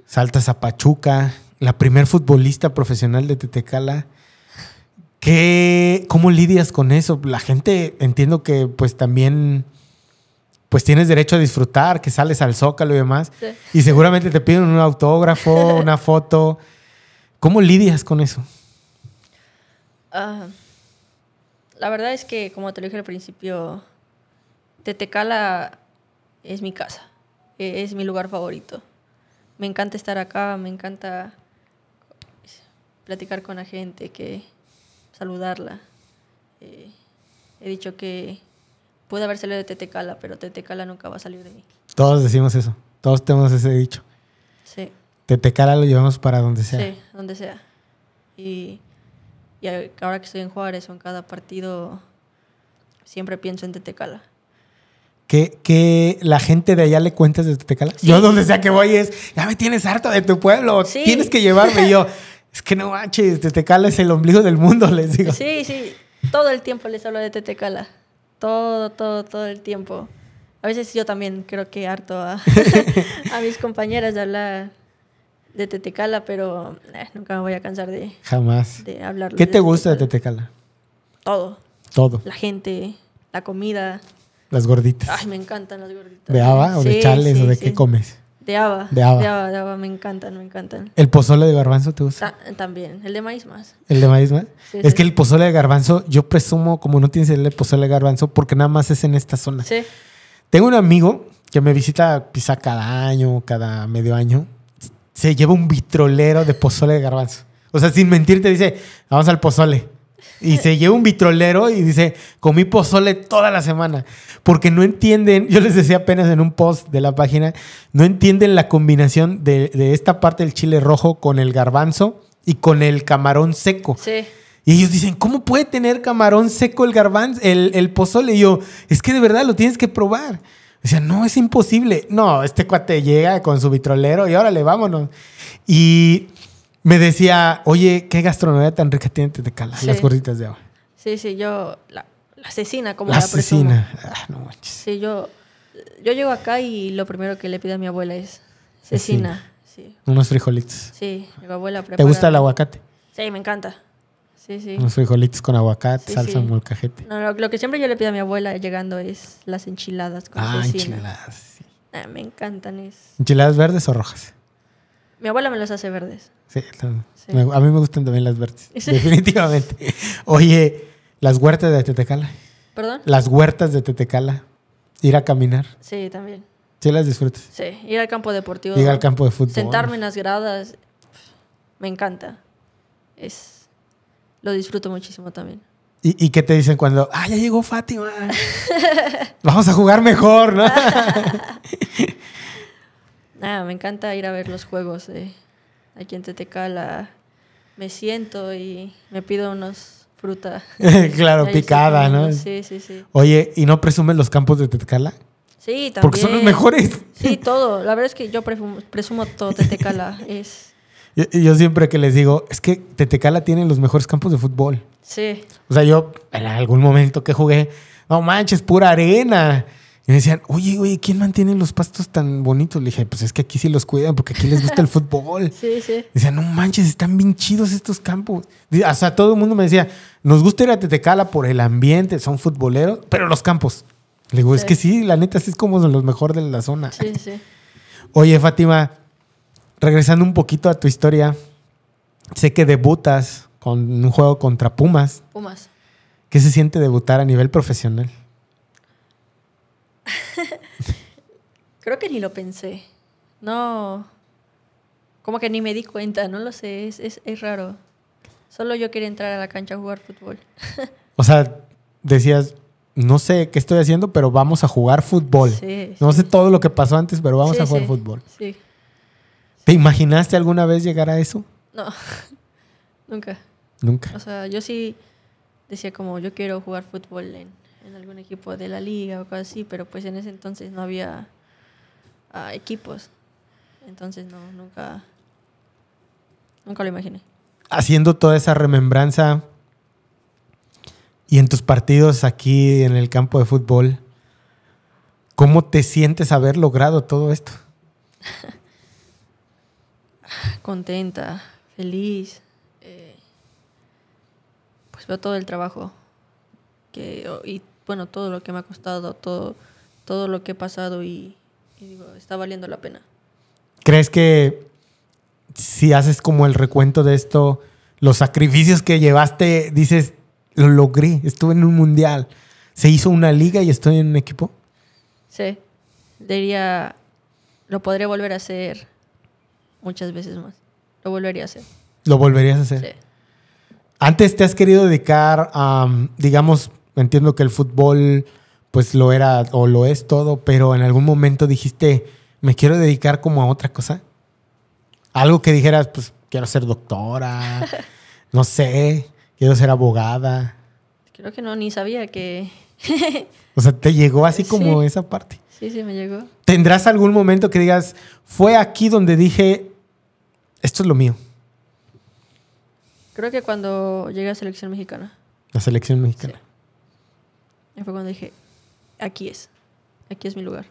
saltas a Pachuca, la primer futbolista profesional de Tetecala. ¿Qué, ¿Cómo lidias con eso? La gente, entiendo que pues también pues tienes derecho a disfrutar, que sales al zócalo y demás, y seguramente te piden un autógrafo, una foto. ¿Cómo lidias con eso? Ah, la verdad es que, como te lo dije al principio, Tetecala es mi casa, e-, es mi lugar favorito. Me encanta estar acá, me encanta platicar con la gente, que saludarla. Eh, he dicho que puede haber salido de Tetecala, pero Tetecala nunca va a salir de mí. Todos decimos eso, todos tenemos ese dicho. Sí. Tetecala lo llevamos para donde sea. Sí, donde sea. Y y ahora que estoy en Juárez o en cada partido, siempre pienso en Tetecala. Que, la gente de allá le cuentas de Tetecala. Yo donde sea que voy es, ya me tienes harto de tu pueblo, tienes que llevarme. Y yo, es que no manches, Tetecala es el ombligo del mundo, les digo. Sí, sí, todo el tiempo les hablo de Tetecala. Todo, todo, todo el tiempo. A veces yo también creo que harto a mis compañeras de hablar de Tetecala, pero eh, nunca me voy a cansar de, Jamás. de hablarlo. ¿Qué te gusta de Tetecala? Todo. Todo. La gente, la comida. Las gorditas. Ay, me encantan las gorditas. ¿De haba o de chales o de qué comes? De haba. De haba. De haba, me encantan, me encantan. ¿El pozole de garbanzo te gusta? también, el de maíz más. ¿El de maíz más? Sí, es que el pozole de garbanzo, yo presumo, como no tienes el pozole de garbanzo, porque nada más es en esta zona. Sí. Tengo un amigo que me visita quizá cada año, cada medio año, se lleva un vitrolero de pozole de garbanzo. O sea, sin mentir te dice, vamos al pozole. Y se lleva un vitrolero y dice, comí pozole toda la semana. Porque no entienden, yo les decía apenas en un post de la página, no entienden la combinación de, esta parte del chile rojo con el garbanzo y con el camarón seco. Y ellos dicen, ¿cómo puede tener camarón seco el garbanzo, el, el pozole? Y yo, es que de verdad lo tienes que probar. Decía, no, es imposible. No, este cuate llega con su vitrolero y órale, vámonos. Y me decía, oye, qué gastronomía tan rica tiene Tetecala, las gorditas de agua. Sí, sí, yo, la, cecina, asesina, como la, la ah, no Sí, yo, yo llego acá y lo primero que le pido a mi abuela es cecina. Unos frijolitos. Sí, mi abuela prepara. ¿Te gusta el aguacate? Sí, me encanta. Sí, sí. Unos frijolitos con aguacate, salsa molcajete. No, lo, que siempre yo le pido a mi abuela llegando es las enchiladas con Ah, enchiladas, sí. Ah, me encantan. eso. ¿Enchiladas verdes o rojas? Mi abuela me las hace verdes. Sí, a mí me gustan también las verdes. Definitivamente. Oye, las huertas de Tetecala. ¿Perdón? Las huertas de Tetecala. Ir a caminar. Sí, también. Sí, las disfrutas. Sí, ir al campo deportivo. Ir al campo de fútbol. Sentarme en las gradas. Me encanta. Es lo disfruto muchísimo también. ¿Y, qué te dicen cuando, ah, ya llegó Fátima? Vamos a jugar mejor, ¿no? Nada, me encanta ir a ver los juegos de eh. aquí en Tetecala. Me siento y me pido unos fruta. claro, picada, ¿no? Sí, sí, sí. Oye, ¿y no presumen los campos de Tetecala? Sí, también. Porque son los mejores. Sí, todo. La verdad es que yo presumo, presumo todo Tetecala. es yo, yo, siempre que les digo, es que Tetecala tiene los mejores campos de fútbol. Sí. O sea, yo en algún momento que jugué, no manches, pura arena. Y me decían, oye, oye, ¿quién mantiene los pastos tan bonitos? Le dije, pues es que aquí sí los cuidan porque aquí les gusta el fútbol. Sí, sí. Decían, no manches, están bien chidos estos campos. O sea, todo el mundo me decía, nos gusta ir a Tetecala por el ambiente, son futboleros, pero los campos. Le digo, es que sí, la neta, sí es como los mejores de la zona. Sí, sí. Oye, Fátima, regresando un poquito a tu historia, sé que debutas con un juego contra Pumas. Pumas. ¿Qué se siente debutar a nivel profesional? Creo que ni lo pensé. No. Como que ni me di cuenta, no lo sé, es, raro. Solo yo quería entrar a la cancha a jugar fútbol. o sea, decías, no sé qué estoy haciendo, pero vamos a jugar fútbol. no sé todo lo que pasó antes, pero vamos a jugar fútbol. Sí. ¿Te imaginaste alguna vez llegar a eso? No, nunca. Nunca. O sea, yo sí decía como yo quiero jugar fútbol en, algún equipo de la liga o algo así, pero pues en ese entonces no había ah, equipos. Entonces no, nunca, nunca lo imaginé. Haciendo toda esa remembranza y en tus partidos aquí en el campo de fútbol, ¿cómo te sientes haber logrado todo esto? contenta, feliz. Eh, pues veo todo el trabajo que, y bueno, todo lo que me ha costado, todo, todo lo que he pasado y, digo, está valiendo la pena. ¿Crees que si haces como el recuento de esto, los sacrificios que llevaste, dices, lo logré, estuve en un mundial, se hizo una liga y estoy en un equipo? Sí, diría, lo podré volver a hacer muchas veces más. Lo volvería a hacer. ¿Lo volverías a hacer? Sí. Antes te has querido dedicar a, digamos, entiendo que el fútbol pues lo era o lo es todo, pero en algún momento dijiste, me quiero dedicar como a otra cosa. Algo que dijeras, pues quiero ser doctora, no sé, quiero ser abogada. Creo que no, ni sabía que... o sea, te llegó así como esa parte. Sí, sí, me llegó. ¿Tendrás algún momento que digas, fue aquí donde dije, esto es lo mío. Creo que cuando llegué a la selección mexicana. La selección mexicana. Y fue cuando dije, aquí es, aquí es mi lugar.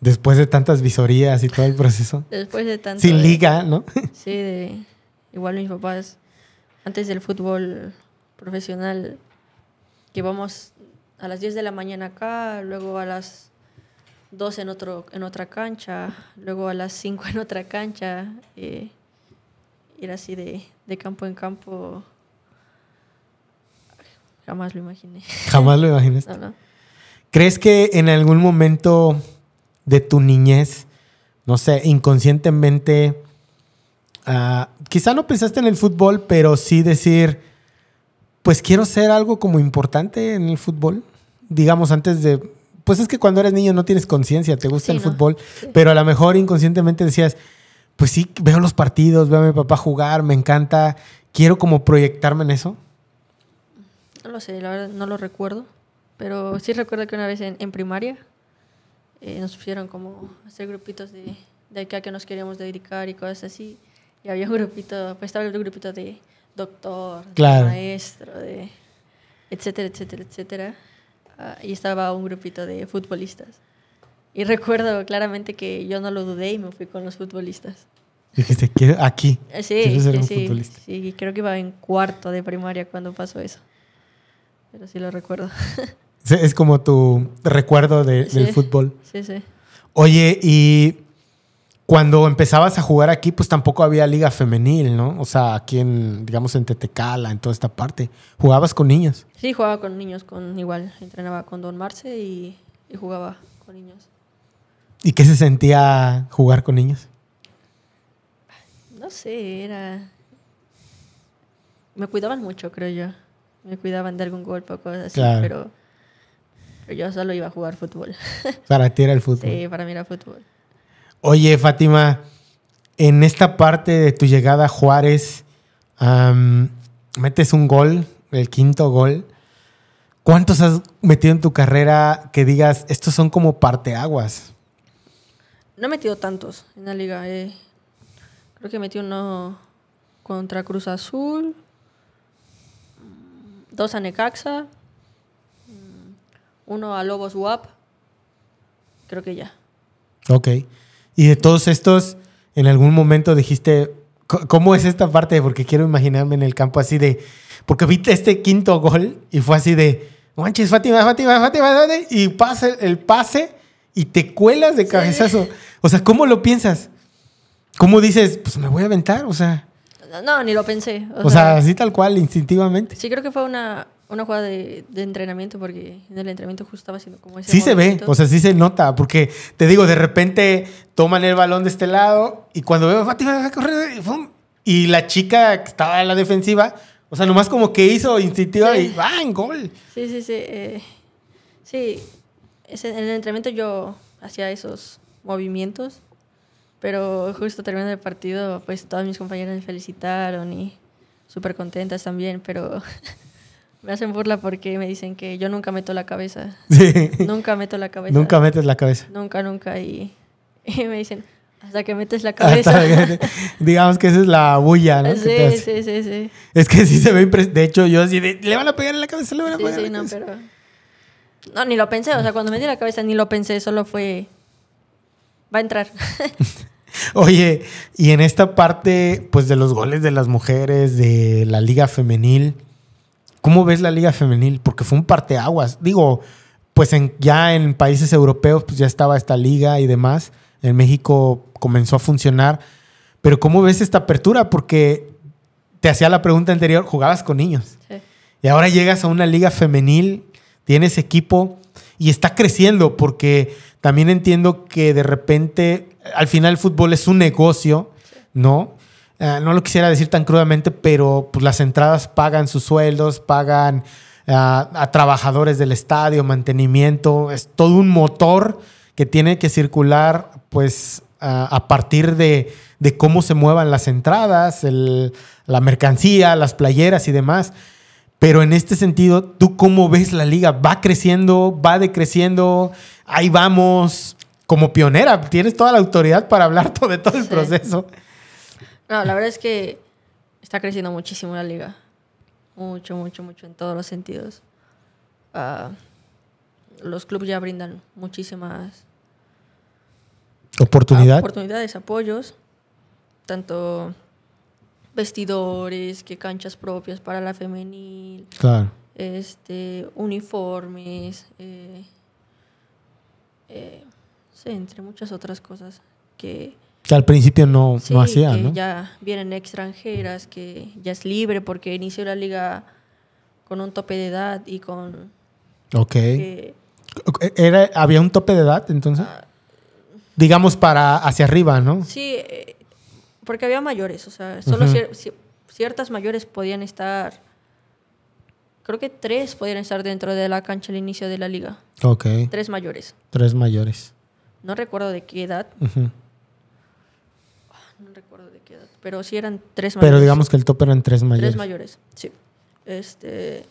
Después de tantas visorías y todo el proceso. Después de tantas. Sin liga, ¿no? sí, de, igual mis papás, antes del fútbol profesional, que vamos a las 10 de la mañana acá, luego a las Dos en, otro, en otra cancha, luego a las cinco en otra cancha, ir eh, así de, campo en campo. Jamás lo imaginé. Jamás lo imaginé. ¿Crees que en algún momento de tu niñez, no sé, inconscientemente, ah, quizá no pensaste en el fútbol, pero sí decir, pues quiero ser algo como importante en el fútbol? Digamos, antes de pues es que cuando eres niño no tienes conciencia, te gusta el fútbol, pero a lo mejor inconscientemente decías, pues sí, veo los partidos, veo a mi papá jugar, me encanta, quiero como proyectarme en eso. No lo sé, la verdad no lo recuerdo, pero sí recuerdo que una vez en, primaria eh, nos pusieron como hacer grupitos de, de a que nos queríamos dedicar y cosas así, y había un grupito, pues estaba el grupito de doctor, de maestro, etcétera, etcétera, etcétera. Ah, y estaba un grupito de futbolistas. Y recuerdo claramente que yo no lo dudé y me fui con los futbolistas. Dijiste, aquí. Eh, sí, sí, Sí, creo que iba en cuarto de primaria cuando pasó eso. Pero sí lo recuerdo. es como tu recuerdo del fútbol. Sí, sí. Oye, y cuando empezabas a jugar aquí, pues tampoco había liga femenil, ¿no? O sea, aquí en, digamos, en Tetecala, en toda esta parte. ¿Jugabas con niñas? Sí, jugaba con niños, con igual. Entrenaba con Don Marce y, jugaba con niños. ¿Y qué se sentía jugar con niños? No sé, era... Me cuidaban mucho, creo yo. Me cuidaban de algún golpe o cosas así, pero... pero yo solo iba a jugar fútbol. Para ti era el fútbol. Sí, para mí era fútbol. Oye, Fátima, en esta parte de tu llegada a Juárez, metes un gol, el quinto gol. ¿Cuántos has metido en tu carrera que digas, estos son como parteaguas? No he metido tantos en la liga. Eh. Creo que metí uno contra Cruz Azul, mm, dos a Necaxa, mm, uno a Lobos UAP. Creo que ya. Ok. Y de todos estos, en algún momento dijiste, ¿cómo es esta parte? Porque quiero imaginarme en el campo así de, porque vi este quinto gol y fue así de, manches, Fátima, Fátima, Fátima, y pasa el pase y te cuelas de cabezazo. O sea, ¿cómo lo piensas? ¿Cómo dices, pues me voy a aventar? O sea... No, ni lo pensé. O, sea, así tal cual, instintivamente. Sí, creo que fue una, una jugada de, entrenamiento porque en el entrenamiento justo estaba haciendo como ese. Sí se ve, o sea, sí se nota, porque te digo, de repente toman el balón de este lado y cuando veo, Fati va correr, y la chica que estaba en la defensiva, o sea, nomás como que hizo instintiva y en ¡Gol! Sí, sí, sí. Eh, sí, en el entrenamiento yo hacía esos movimientos, pero justo terminando el partido, pues todas mis compañeras me felicitaron y súper contentas también, pero. Me hacen burla porque me dicen que yo nunca meto la cabeza. Nunca meto la cabeza. Nunca metes la cabeza. Nunca, nunca. Y, me dicen, hasta que metes la cabeza. digamos que esa es la bulla, ¿no? Sí, sí, sí, sí. Es que sí se ve impresionante. De hecho, yo así, le van a pegar en la cabeza, le van a pegar. la no, pero. No, ni lo pensé. O sea, cuando metí la cabeza ni lo pensé, solo fue. Va a entrar. Oye, y en esta parte, pues de los goles de las mujeres, de la liga femenil ¿Cómo ves la liga femenil? Porque fue un parteaguas. Digo, pues en, ya en países europeos pues ya estaba esta liga y demás. En México comenzó a funcionar. Pero ¿cómo ves esta apertura? Porque te hacía la pregunta anterior, jugabas con niños. Y ahora llegas a una liga femenil, tienes equipo y está creciendo porque también entiendo que de repente al final el fútbol es un negocio, ¿no? Eh, no lo quisiera decir tan crudamente, pero pues, las entradas pagan sus sueldos, pagan eh, a trabajadores del estadio, mantenimiento, es todo un motor que tiene que circular pues eh, a partir de, cómo se muevan las entradas, la mercancía, las playeras y demás. Pero en este sentido, ¿tú cómo ves la liga? ¿Va creciendo? ¿Va decreciendo? Ahí vamos como pionera, tienes toda la autoridad para hablar de todo el proceso la verdad es que está creciendo muchísimo la liga. Mucho, mucho, mucho en todos los sentidos. Ah, los clubes ya brindan muchísimas oportunidades, apoyos, tanto vestidores, que canchas propias para la femenil, claro. este, uniformes, eh, eh, entre muchas otras cosas que que al principio no, no hacía, que ¿no? Ya vienen extranjeras, que ya es libre porque inició la liga con un tope de edad y con. Ok. Eh, ¿Era, ¿Había un tope de edad entonces? Ah, digamos para hacia arriba, ¿no? Sí, eh, porque había mayores, o sea, solo ciertas mayores podían estar. Creo que tres podían estar dentro de la cancha al inicio de la liga. Ok. Tres mayores. Tres mayores. No recuerdo de qué edad pero sí eran tres mayores. Pero digamos que el top eran tres mayores. Tres mayores, sí. Este,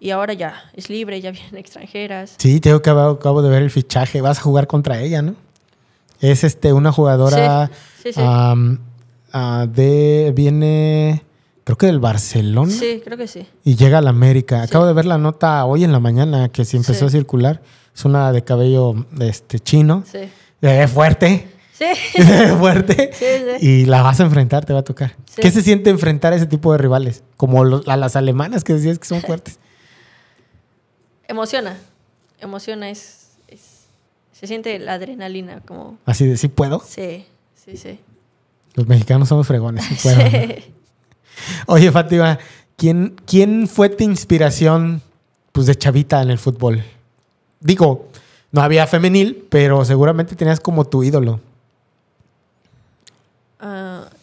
y ahora ya es libre, ya vienen extranjeras. Sí, tengo digo que acabo, de ver el fichaje, vas a jugar contra ella, ¿no? Es este, una jugadora sí, sí, ah, de, viene, creo que del Barcelona. Sí, creo que sí. Y llega a la América. Acabo de ver la nota hoy en la mañana que se empezó a circular. Es una de cabello este, chino. Sí. fuerte. Sí. fuerte. Y la vas a enfrentar, te va a tocar. ¿Qué se siente enfrentar a ese tipo de rivales? Como a las alemanas que decías que son fuertes. Emociona. Emociona, es, Se siente la adrenalina, como. Así de, ¿sí puedo? Sí, sí, sí. Los mexicanos somos fregones, Oye, Fátima, ¿quién, ¿quién fue tu inspiración pues, de chavita en el fútbol? Digo, no había femenil, pero seguramente tenías como tu ídolo.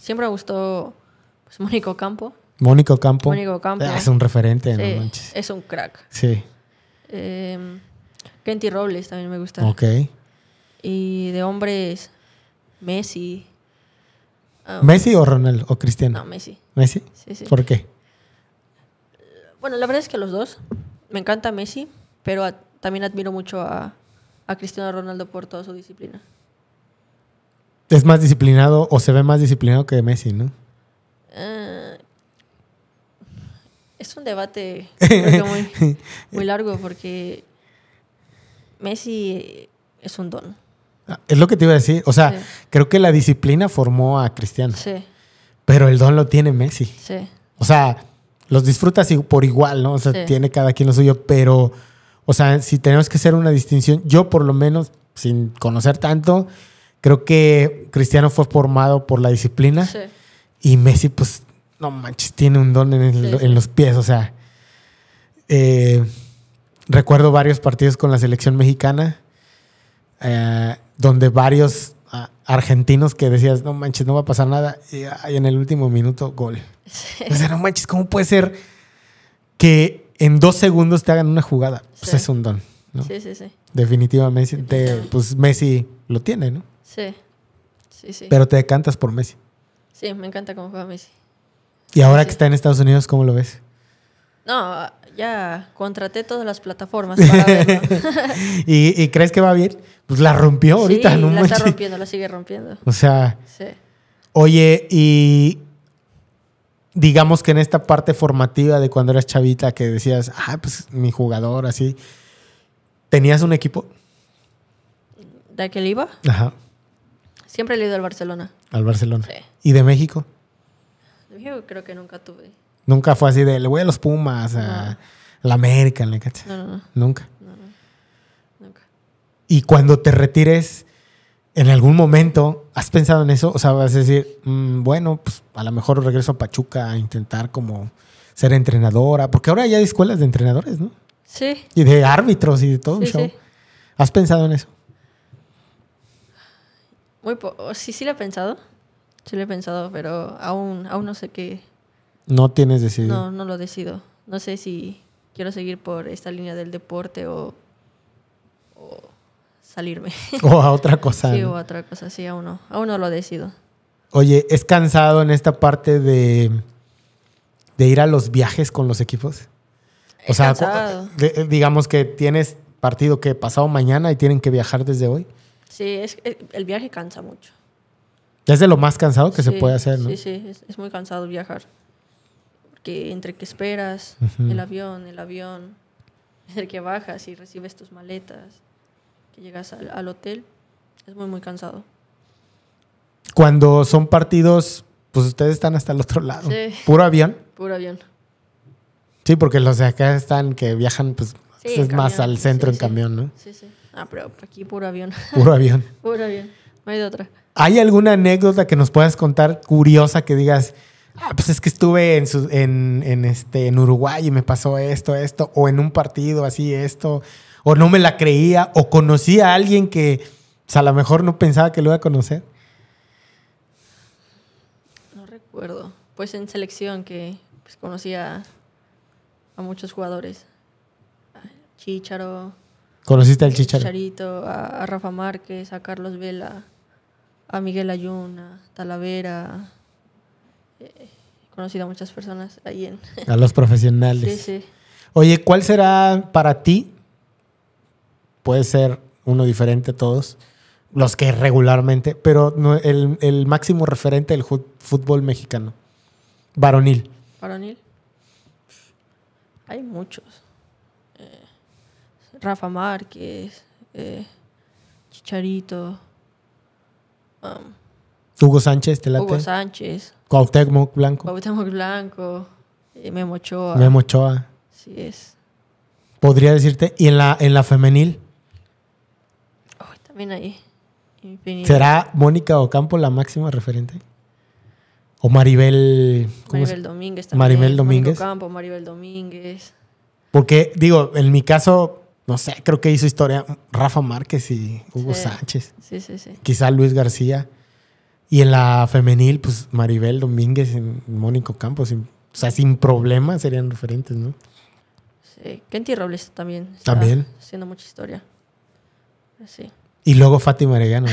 Siempre me gustó pues, Mónico Campo. Mónico Campo. Mónico Campo. Ah, es un referente, no manches. Es un crack. Sí. Em, Kenty Robles también me gusta. Ok. Y de hombres, Messi. Ah, ¿Messi o Ronaldo o Cristiano? No, Messi. ¿Messi? Sí, sí. ¿Por qué? Bueno, la verdad es que los dos. Me encanta Messi, pero también admiro mucho a Cristiano Ronaldo por toda su disciplina es más disciplinado o se ve más disciplinado que Messi, ¿no? Ah, es un debate muy, largo porque Messi es un don. Ah, es lo que te iba a decir. O sea, creo que la disciplina formó a Cristiano. Sí. Pero el don lo tiene Messi. Sí. O sea, los disfrutas por igual, ¿no? O sea, tiene cada quien lo suyo, pero, o sea, si tenemos que hacer una distinción, yo por lo menos, sin conocer tanto, Creo que Cristiano fue formado por la disciplina y Messi, pues, no manches, tiene un don en, los pies. O sea, eh, recuerdo varios partidos con la selección mexicana eh, donde varios ah, argentinos que decías, no manches, no va a pasar nada, y, ahí en el último minuto, gol. O sea, no manches, ¿cómo puede ser que en dos segundos te hagan una jugada? Pues es un don, ¿no? Sí, sí, sí. Definitivamente, pues Messi lo tiene, ¿no? Sí. Sí, sí. Pero te decantas por Messi. Sí, me encanta cómo juega Messi. ¿Y ahora que está en Estados Unidos, cómo lo ves? No, ya contraté todas las plataformas para ¿Y, crees que va bien? Pues la rompió ahorita, sí, La está rompiendo, la sigue rompiendo. O sea. Sí. Oye, y digamos que en esta parte formativa de cuando eras chavita que decías, ah, pues mi jugador, así. ¿Tenías un equipo? ¿De aquel iba? Ajá. Siempre he ido al Barcelona. Al Barcelona. ¿Y de México? De México creo que nunca tuve. Nunca fue así de le voy a los Pumas, a la América, ¿le No, no, Nunca. Nunca. Y cuando te retires, en algún momento, ¿has pensado en eso? O sea, vas a decir, mm, bueno, pues a lo mejor regreso a Pachuca a intentar como ser entrenadora, porque ahora ya hay escuelas de entrenadores, ¿no? Sí. Y de árbitros y de todo un show. ¿Has pensado en eso? Muy oh, Sí, sí lo he pensado. Sí lo he pensado, pero aún, aún no sé qué. No tienes decidido. No, no lo decido. No sé si quiero seguir por esta línea del deporte o, o salirme. O a otra cosa. sí, o a otra cosa, sí, aún no. Aún no lo decido. Oye, ¿es cansado en esta parte de, de ir a los viajes con los equipos? O sea, cansado. Eh, digamos que tienes partido que pasado mañana y tienen que viajar desde hoy. Sí, es, eh, el viaje cansa mucho. Es de lo más cansado que se puede hacer, ¿no? Sí, sí, es, muy cansado viajar. Porque entre que esperas el avión, el avión, entre que bajas y recibes tus maletas, que llegas al, hotel, es muy, muy cansado. Cuando son partidos, pues ustedes están hasta el otro lado. ¿Puro avión? Puro avión. Sí, porque los de acá están que viajan, pues es más al centro en camión, ¿no? Sí, sí. Ah, pero aquí puro avión. Puro avión. puro avión. No hay de otra. ¿Hay alguna anécdota que nos puedas contar curiosa que digas, ah, pues es que estuve en, en, este, en Uruguay y me pasó esto, esto, o en un partido así, esto, o no me la creía, o conocí a alguien que pues, a lo mejor no pensaba que lo iba a conocer? No recuerdo. Pues en selección que pues, conocía a muchos jugadores. Chicharo, ¿Conociste al Chicharito? a, Rafa Márquez, a Carlos Vela, a Miguel Ayuna, Talavera. Eh, conocido a muchas personas ahí en... A los profesionales. Oye, ¿cuál será para ti? Puede ser uno diferente a todos, los que regularmente, pero el, el máximo referente del fútbol mexicano, varonil. Varonil. Hay muchos. Rafa Márquez, eh, Chicharito. Um, Hugo Sánchez, te late. Hugo Sánchez. Cuauhtémoc Blanco. Blanco. Eh, Memo Ochoa. Memo Sí es. Podría decirte, ¿y en la, femenil? también ahí. ¿Será Mónica Ocampo la máxima referente? O Maribel. Maribel Domínguez también. Maribel Domínguez. Ocampo, Maribel Domínguez. Porque, digo, en mi caso, no sé, creo que hizo historia Rafa Márquez y Hugo Sánchez. Sí, sí, sí. Quizá Luis García. Y en la femenil, pues Maribel Domínguez y Mónico Campos. o sea, sin problemas serían referentes, ¿no? Sí. Kenty Robles también. también. Haciendo mucha historia. Sí. Y luego Fátima Arellano.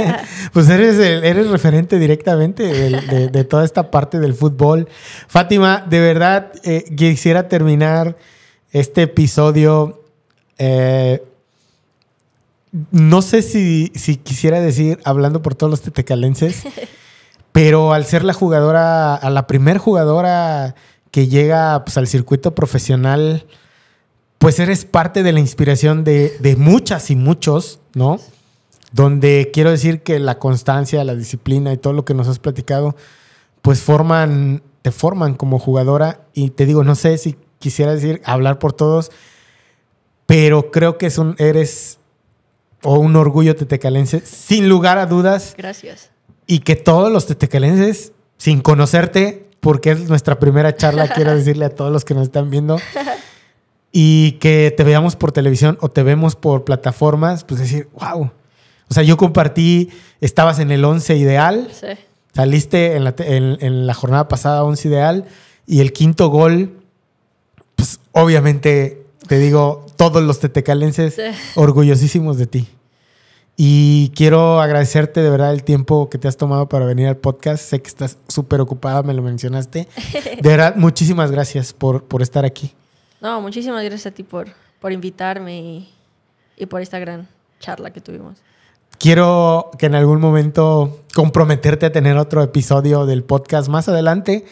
pues eres, eres referente directamente de, toda esta parte del fútbol. Fátima, de verdad, eh, quisiera terminar este episodio eh, no sé si, quisiera decir, hablando por todos los tetecalenses, pero al ser la jugadora, a la primer jugadora que llega pues, al circuito profesional, pues eres parte de la inspiración de, de, muchas y muchos, ¿no? Donde quiero decir que la constancia, la disciplina y todo lo que nos has platicado, pues forman, te forman como jugadora. Y te digo, no sé si quisiera decir, hablar por todos, pero creo que es un, eres o un orgullo tetecalense, sin lugar a dudas. Gracias. Y que todos los tetecalenses, sin conocerte, porque es nuestra primera charla, quiero decirle a todos los que nos están viendo, y que te veamos por televisión o te vemos por plataformas, pues decir, wow. O sea, yo compartí, estabas en el 11 ideal, sí. saliste en la, jornada pasada 11 ideal, y el quinto gol, pues obviamente te digo, todos los tetecalenses orgullosísimos de ti. Y quiero agradecerte de verdad el tiempo que te has tomado para venir al podcast. Sé que estás súper ocupada, me lo mencionaste. De verdad, muchísimas gracias por, estar aquí. No, muchísimas gracias a ti por, por invitarme y, por esta gran charla que tuvimos. Quiero que en algún momento comprometerte a tener otro episodio del podcast más adelante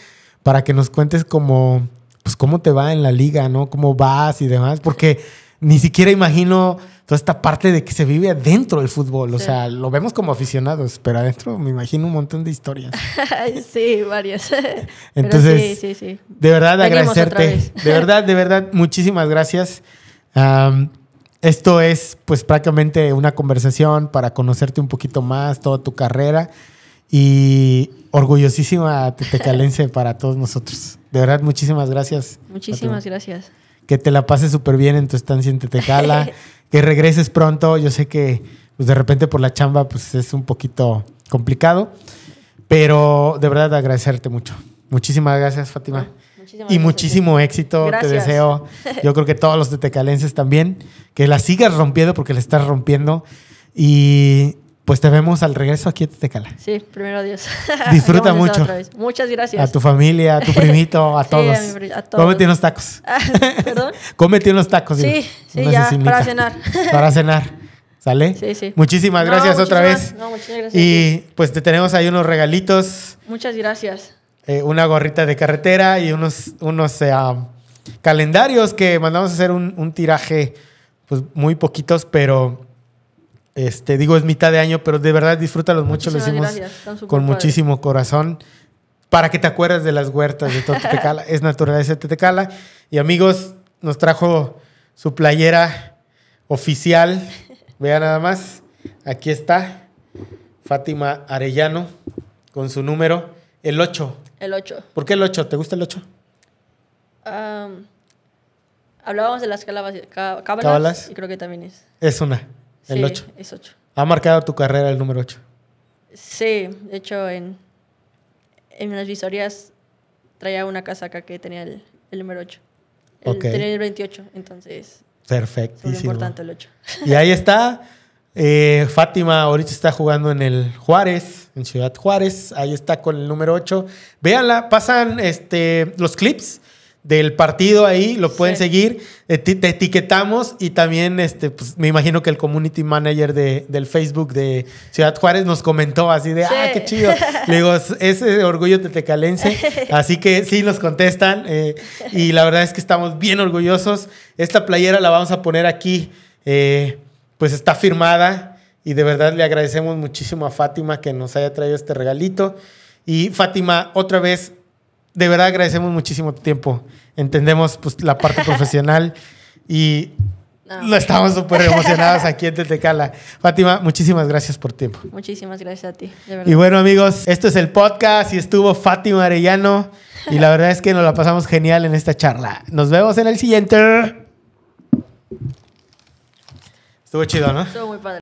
para que nos cuentes cómo pues cómo te va en la liga, ¿no? Cómo vas y demás, porque ni siquiera imagino toda esta parte de que se vive adentro del fútbol. O sea, lo vemos como aficionados, pero adentro me imagino un montón de historias. sí, varias. Entonces, de verdad agradecerte. De verdad, de verdad, muchísimas gracias. esto es pues prácticamente una conversación para conocerte un poquito más, toda tu carrera. Y, orgullosísima tetecalense para todos nosotros. De verdad, muchísimas gracias. Muchísimas gracias. Que te la pases súper bien en tu estancia en Tetecala, que regreses pronto. Yo sé que pues, de repente por la chamba pues, es un poquito complicado, pero de verdad agradecerte mucho. Muchísimas gracias, Fátima. Ah, muchísimas y muchísimo éxito te deseo. Yo creo que todos los tetecalenses también, que la sigas rompiendo porque la estás rompiendo. Y, pues te vemos al regreso aquí en Tecala. Sí, primero adiós. Disfruta mucho. Muchas gracias. A tu familia, a tu primito, a todos. Sí, Cómete unos tacos. Ah, ¿Perdón? Cómete unos tacos. Sí, sí, ya, para cenar. para cenar. ¿Sale? Sí, sí. Muchísimas gracias otra vez. No, muchas gracias. Y pues te tenemos ahí unos regalitos. Muchas gracias. Eh, una gorrita de carretera y unos, unos eh, ah, calendarios que mandamos a hacer un, un tiraje, pues muy poquitos, pero este, digo, es mitad de año, pero de verdad disfrútalos mucho. lo hicimos con muchísimo corazón para que te acuerdes de las huertas de todo es naturaleza de Tetecala. Y amigos, nos trajo su playera oficial. Vean nada más. Aquí está Fátima Arellano con su número, el 8. El 8. ¿Por qué el 8? ¿Te gusta el 8? hablábamos de las cábalas, cábalas, y creo que también es. Es una. El 8. Sí, es 8. Ha marcado tu carrera el número 8. Sí, de hecho en, en las visorías traía una casaca que tenía el, el número 8. El, okay. Tenía el 28, entonces... Perfectísimo. Es importante el 8. Y ahí está. Eh, Fátima ahorita está jugando en el Juárez, en Ciudad Juárez. Ahí está con el número 8. Véanla, pasan este, los clips del partido ahí, lo pueden seguir, eh, te, etiquetamos y también este, pues, me imagino que el community manager de, del Facebook de Ciudad Juárez nos comentó así de, ah, qué chido. Le digo, ese orgullo tecalense así que sí nos contestan eh, y la verdad es que estamos bien orgullosos. Esta playera la vamos a poner aquí, eh, pues está firmada y de verdad le agradecemos muchísimo a Fátima que nos haya traído este regalito. Y Fátima, otra vez, de verdad agradecemos muchísimo tu tiempo. Entendemos pues, la parte profesional y estamos súper emocionados aquí en Tetecala. Fátima, muchísimas gracias por tu tiempo. Muchísimas gracias a ti. Y bueno, amigos, esto es el podcast y estuvo Fátima Arellano. Y la verdad es que nos la pasamos genial en esta charla. Nos vemos en el siguiente. Estuvo chido, ¿no? Estuvo muy padre.